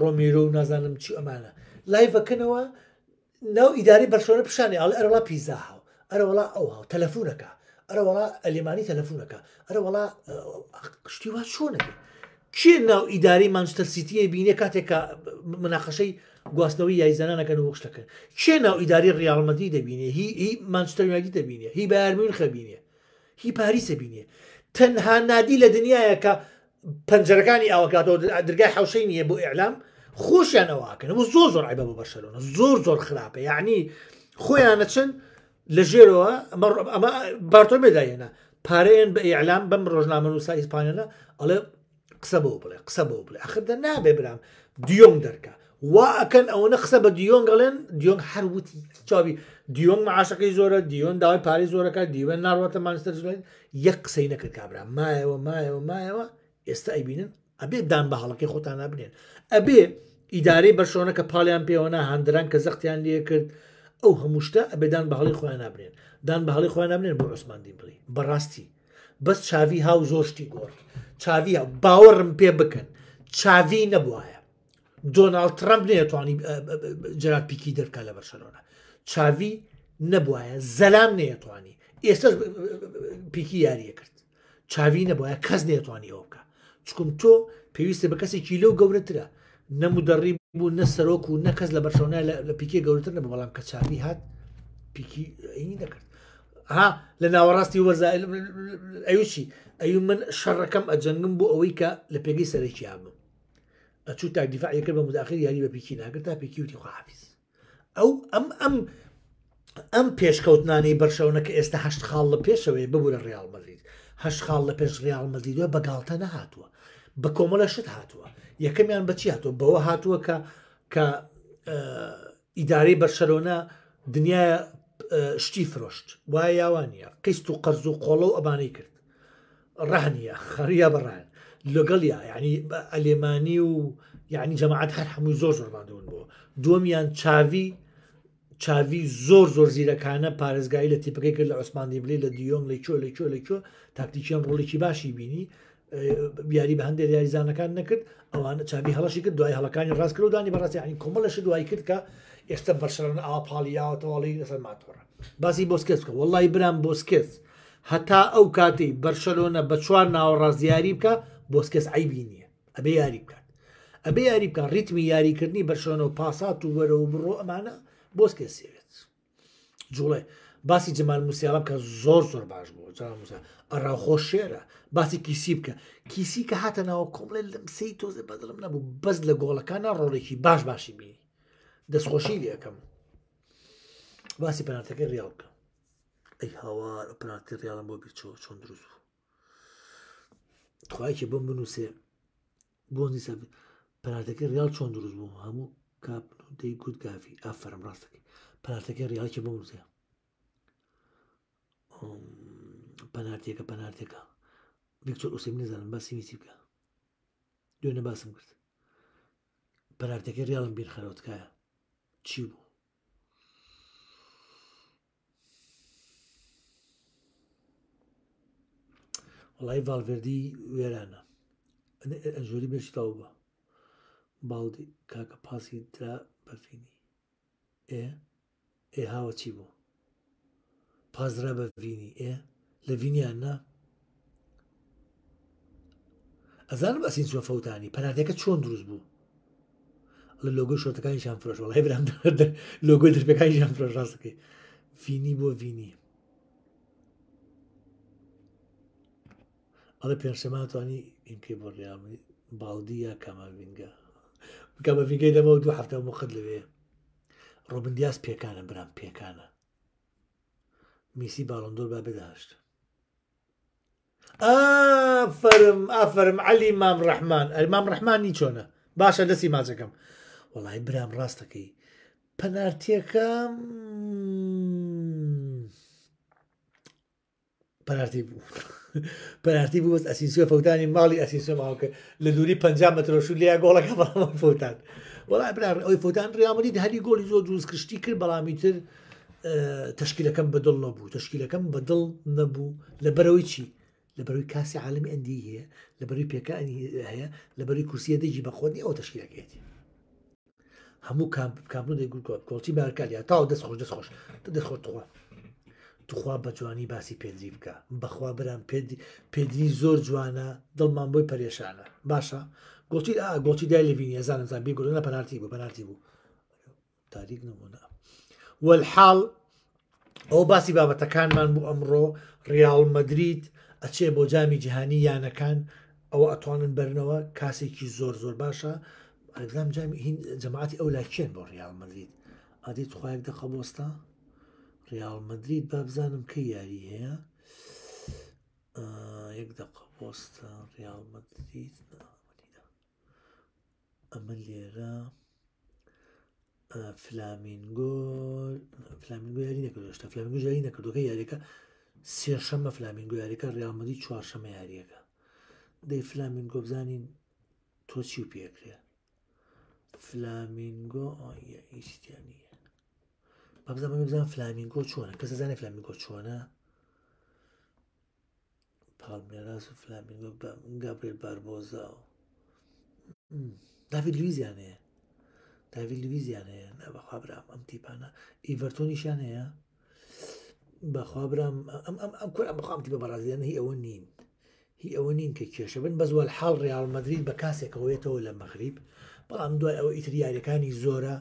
ڕۆمیرۆ و نازانم چی ئەمانە لای بەکەنەوە ناو ئیداری بەرشۆرە پیششانێ ئاڵ ئەرەڵا پیزا هاو ئەرەوەڵا ئەو هاو تەلەفونەکە ئەرەوەڵا ئەلێمانی تەلەفونەکە ئەرەوەڵا شتیوا چۆنەکە کێ ناو ئیداری مانچتەسیتیە بینێ کاتێکە مناخەشەی گواستنەوەی یایزانانەکەن و وشتەکەن چێ ناو ئیداری ڕیاڵمەدی دەبینێ هی مانچتەرواگی دەبینێ هی بارمیون خەبینێ هی پاریسە بینێ تەنها نادی لە دنیاەکە پەنجەرەکانی ئاوکاتەوە دەرگای حوشەی نییە بۆ ئێعلام خۆشیان ئەوواکەن و زۆر زۆر عیبە بۆ بەشەرەوە زۆر زۆر خراپە یعنی خۆیانە چند لە ژێرەوە ئەمە بارتۆمێداەنە پارەیان بە ئیعلام بەم ڕۆژنامە و سا ئیسپانیانە ئەڵێ قسە بۆ بڵێ قسە بۆ بڵێ ئەخدا نابێ برام دیۆنگ دەرکە وا ئەکەن ئەوە قسە بە دیۆنگەڵێن دیۆنگ هەروتی چاوی دیۆنگ معشەکەی زۆرە دیۆن داوای پارەی زۆرەکە دیوێن ناڕوەتە مانستەر زڵێن یەک قسەی نەکرد کابرا مایەوە مایەوە مایەوە ئێستا ئەیبینن ئەبێ دان بە حڵەکەی خۆتان نبنێن ئەبێ ئیدارەی بەشۆنە کە پاڵیان پێوەنا هەندران کە زەختیان لێ کرد ئەو هەمووشتە ئەبێدان بە هەڵی خۆیان نابنێن دان بە هەڵی خۆیان نابنێن بۆ عوسماندی بڵی بەڕاستی بەس چاوی هاو زۆشتی گۆڕ چاوی باوەڕم پێ بکەن چاوی نەبووایە دۆناالد ترمپ نێتوانی جرات پیکی دەرکە لە بەشەرۆنە چاوی نەبووایە زەلام نێتوانی ئێستا پیکی یاریە کرد چاوی نەبووە کەس نێتوانی ئەو بکە چکم تۆ پێویستە بە کەسێکی لەو گەورەترە نەمودەڕی بوو نە سەرۆک و نەکەس لە بەرشەونای لە پیکێ گەورەتر نە بەڵام کە چاوی هات پیکی عینی دەکرد ها لە ناوەڕاستی وەرزائل ئەوشی ئەو من شەڕەکەم ئەجەنگم بۆ ئەوەی کە لە پێگەی سەرێکیامم ئەچوو تا دیفاعەکە بە مداخل یاری بە پیکی ناگرتا پێکیوتی خواافیز ئەو ئەم ئەم ئەم پێشکەوتنانی بەرشەونەکە ئێستا هەشت خاڵ لە پێشەوەی ببوورە ریال مەدرید هەش خاڵ لە پێش ریال مەدیدوە بەگالتە نەهاتووە بە کۆمەلە شت هاتووە یەکەمیان بەچی هاتووە بەوە هاتووە کە کە ئیدارەی بەرشەرۆنە دنیای شتی فرۆشت وای یاوانە کەست و قەرز و قۆڵە و ئەبانەی کرد ڕانیە خەریا بەڕان لەگەڵیا ینی ئەلێمانی و یعنی جەماعات هەر هەمووی زۆر زۆرمادەون بۆ دووەمیان چاوی چاوی زۆر زۆر زیرەکانە پارێزگایی لە تیپەکەی کرد لە عوسمانی بلێ لە دیۆم لە چۆ لە چۆ لە چۆ تاکتیکیان ڕۆڵێکی باشی بینی بیاری بە هەندێک یاریزانەکان نەکرد ئەوانە چابی هەڵەشی کرد دوای هەڵەکانی ڕاستکرد و دانی بەڕاستی عنی کۆمەلەش دوای کرد کە ئێستا بەرشەرن ئاپاڵیاوەتەواڵی لەسەر ماتۆرە باسی بۆسکەس کە وڵی برام بۆسکەس هەتا ئەو کاتی بەرشەلۆنە بە چوار ناوەڕازیاری بکە بۆسکەس عیبی نییە ئەبێ یاری بکات ئەبێ یاری بکە ریتمی یاریکردنی بەرشەنە و پاسات و وەرە و بڕۆ ئەمانە بۆسکەس سێوێت جوڵێ باسی جمال موسیاڵە کە زۆر زۆر باش بوو ئەراخۆ شێرە باسی کیسی بکە کیسی کە هاتە ناوە کۆملێ لەم سی تۆزە بەدڵم نەبوو بەس لە گۆڵەکانە ڕۆڵێکی باش باشی بینی دەستخۆشی لەکەم باسی پەناتەکە ریال بکە ئەی هاوار پناتی ریاڵم بۆ بچۆ چۆن دروست بوو توایکی بم بنووسێ بۆ نیسە پەناتەکە ریال چۆن دروست بوو هەموو کاپ دەی گوتگافی ئافەرم ڕاستەکە پەناتەکە ریالکی بۆ نووسەیە پەنارتێکە پەنارتێکە ڤکتۆر ئوسیم نزانم باسی ویسی بکە دوێنە باسم کرد پەنارتەکە ریاڵم بیر خەرۆتکایە چی بوو وڵی ڤالڤردی وێرانە ئەنجۆری بێشتاو بە باڵدی کاکە پاسی درا بەفینی ئێ ئێ هاوە چی بوو پازرا بە ڤینی ئێ لە ڤینیان نا ئەزانم ئەسین چوە فەوتانی پەناتەکە چۆن دروست بوو لە لۆگۆ شۆتەکانیشان فرۆشەوە هەبرام لۆگۆی دربەکانیشان فرۆژڕاستەکەی فینی بۆ ڤینی ئەڵە پێنجشەماتوانی ئیم پێ بۆ ڕیامی باڵدی یا کاماڤینگە بکە بە ڤینگەی دەمە دوو هەفتە مخت لەوێ ڕۆبندیاس پێکانە برام پێکانە میسی باڵندۆر با بداشت ئافرم ئافرم علی مام ڕحمان ئەلمام ڕحمانی چۆنە باشە دەسی ماچەکەم وڵی برام ڕاستەکەی پەنارتیەکەم پەنارتی بوو پەنارتی بوو بەست ئەسیسیۆ فەوتانی ماڵی ئەسیسۆ ماوکە لە دووری پ مترۆشو لیا گۆڵەکە بەڵام فوتان وڵای برار ئەوی فوتان ڕامەدی هەری گۆلی زۆر جووز کشتی کرد بەڵامی تر تشکیلەکەم بەدڵ نەبوو تشکیلەکەم بەدڵ نەبوو لە بەرەوەی چی لە بەروی کاسی عالمی ئەندی هەیە لە بەروی پێکانی هەیە لە بەروی کورسیە دەجی بەخۆنی ئەو تشکیلەکەێتی هەموو کامپ کامون دەگوکۆ کۆڵتی بارکاریا تاو دەست خۆش دەستخۆش دەستخۆ توخوا توخوا بە جوانی باسی پێدری بکە بەخوا برام پێدری زۆر جوانە دڵمان بۆی پەرێشانە باشە گۆچی ئا گۆچی دای لەبینی ێزانم زان بێگوڵە پەنارتی بوو بەنارتی بوو تاریک نبوون وەحاڵ ئەو باسی بابەتەکانمان بوو ئەمڕۆ ریال مدریت ئەچێ بۆ جامی جیهانی یانەکان ئەوە ئەتوانن بەرنەوە کاسێکی زۆر زۆر باشە ئەلام جامی جەماعتی ئەو لاکێن بۆ ریال مدریت ئادیت خۆیەک دەخەبۆستا ریال مدریت با بزانم کە یاری هەیە یەک دقه بۆستە ریال مدریت ئەمە لێرە فلامینگۆ فلامینگۆ یاری نەکردشتا فلامینگو یاری نەکردوەکە یاریەکە سێشەمە فلامینگۆ یاریەکە ڕیامەدی چوارشەمە یاریەکە دەی فلامینگۆ بزانین تۆ چی و پێکرێ فلامینگۆ ئیشتیانە بەبزەمە بزان فلامینگۆ چۆنە کەس زانێ فلامینگۆ چۆنە پالمێراس و فلامینگۆ گابرێل باربۆزا و داوید لویزیانەیە داوی لویزیان هەیە بەخوا برام ئەم تیپانە ئیڤەرتۆنیشان هەیە بەخوا برام ئەم کورە بخامتی بە بەڕازیان هی ئەوە نین هی ئەوە نین کە کێشە بن بەزوال حاڵ ریال مدرید بە کاسێکەوەیتەوە لە مەخریب بەڵام دوای ئەوە ئیتریارەکانی زۆرە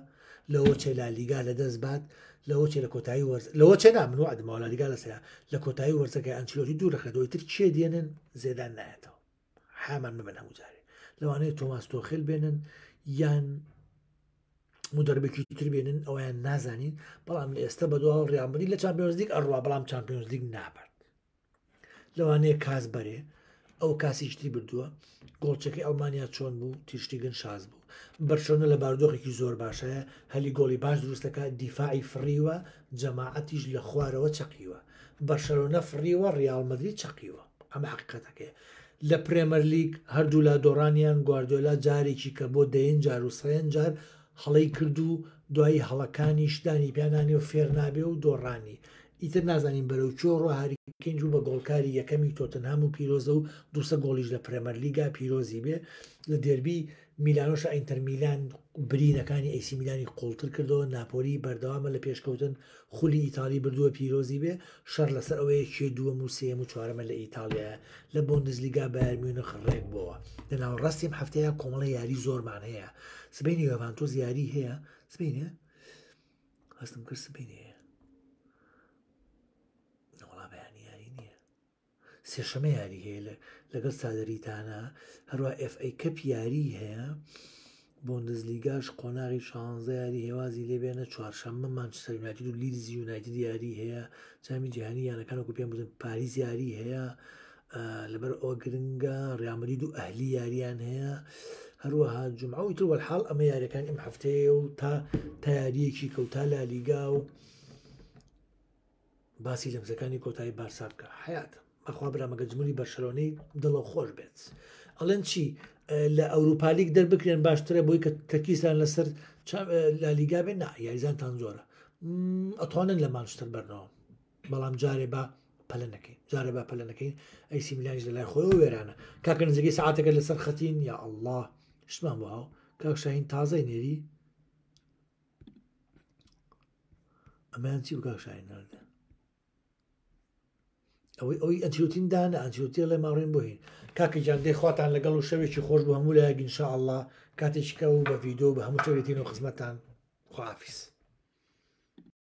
لەوە چێ لا لیگا لە دەست بات لەوە چێ لە کۆتایی وەرز لەوە چێدا من وعدمەوە لە لیگا لەسەیە لە کۆتایی وەرزەکەی ئەنچلۆی دوورەخەدەوەی تر چێ دێنن زێدان نایەتەوە حامان ببەن هەمووجارێ لەوانەیە تۆماس تۆخل بێنن یان مدربێکی تر بێنن ئەویان نازانین بەڵام لە ئێستا بەدووا ڕیانبنی لە چمپیۆنزلیک ئەڕوا بەڵام چمپیۆنزلیک نابرد لەوانەیە کاس بەرێ ئەو کاسیشتی بردووە گۆڵچەکەی ئەلمانیا چۆن بوو تیشتی گەن شاز بوو بەرشۆنە لە باردۆخێکی زۆر باشایە هەلی گۆڵی باش دروستەکە دیفاعی فریوە جەماعەتیش لە خوارەوە چقیوە بەرشەرۆنە فریوە ریالمەدی چقیوە ئەمە حقیقەتەکەی لە پرێمەرلیک هەردوو لا دۆڕانیان گواردۆلا جارێکی کە بۆ دەین جار و سەیەن جار هەڵەی کرد و دوایی هەڵەکانی شدانی پیانانی و فێرنابێ و دۆڕانی ئیتر نازانین بەرەو چۆڕۆ هاریکەنج و بە گۆڵکاری یەکەمی تۆتنهام و پیرۆزە و دوسە گۆڵیش لە پرەمەرلیگا پیرۆزی بێ لە دەربی میلانۆش ئەینتەر میلان برینەکانی ئەیسی میلانی قوڵتر کردەوە ناپۆری بەردەوامە لە پێشکەوتن خولی ئیتالی بردووە پیرۆزی بێ شەر لەسەر ئەوەیە کێ دووە موسیەم و چوارەمە لە ئیتالیا لە بۆندزلیگا بەرمیونە خڕێک بووە لەناو ڕاستیم هەفتەیە کۆمەڵە یاری زۆرمان هەیە سبینی یۆڤانتۆز یاری هەیە سبینە هەستم کرد سبینەیە نوڵا بەیانی یاری نییە سێشەمە یاری هەیە لە لەگەر سادەریتانە هەروە FA کەپ یاری هەیە بۆ نزلیگاش قۆناغی شانزە یاری هێوازی لێبێنە چوارشەممە مانچستەرناتی و لیرزی یونایتد یاری هەیە چامی جیهانی یانەکانە کوپیان بزن پاریز یاری هەیە لەبەر ئەوە گرنگە ڕامرید و ئەهلی یاریان هەیە هەروەها جمعوی تر وەحاڵ ئەمە یاریەکان ئەم هەفتەیە و تا تایاریەکی کەوتا لا لیگا و باسی لەمزەکانی کۆتایی بارسارکە حیاتە بەخوا برامەگە جموری بەشلۆنەی دڵە خۆش بێت ئەڵەن چی لە ئەوروپالیک دەربکرێن باشترە بۆی کە تەکیسان لەسەر لالیگا بێن نا یاریزانتان زۆرە ئەتوانن لە مانشتر بەرنەوە بەڵام جارێ بە پەلەنەکەی جارە بە پەلەنەکەین ئەیسی میلانج لە لای خۆی وێرانە کاکە نزەکەی سعاتەکە لەسەر خەتین یا الله شتمان بۆ کاکشاین تازای نێری ئەمەیان چی بگەشاین نەردە ئەوەی ئەوی ئەتیوتین دانا ئەتیوتێ لێ ماڕێن بۆین کاکە جان دەیخواتان لەگەڵ و شەوێکی خۆش بە هەموو لایەگەن شاءله کاتێککە و بە ڤیددیو بە هەموو شوێتین و خزمەتان خوافیس.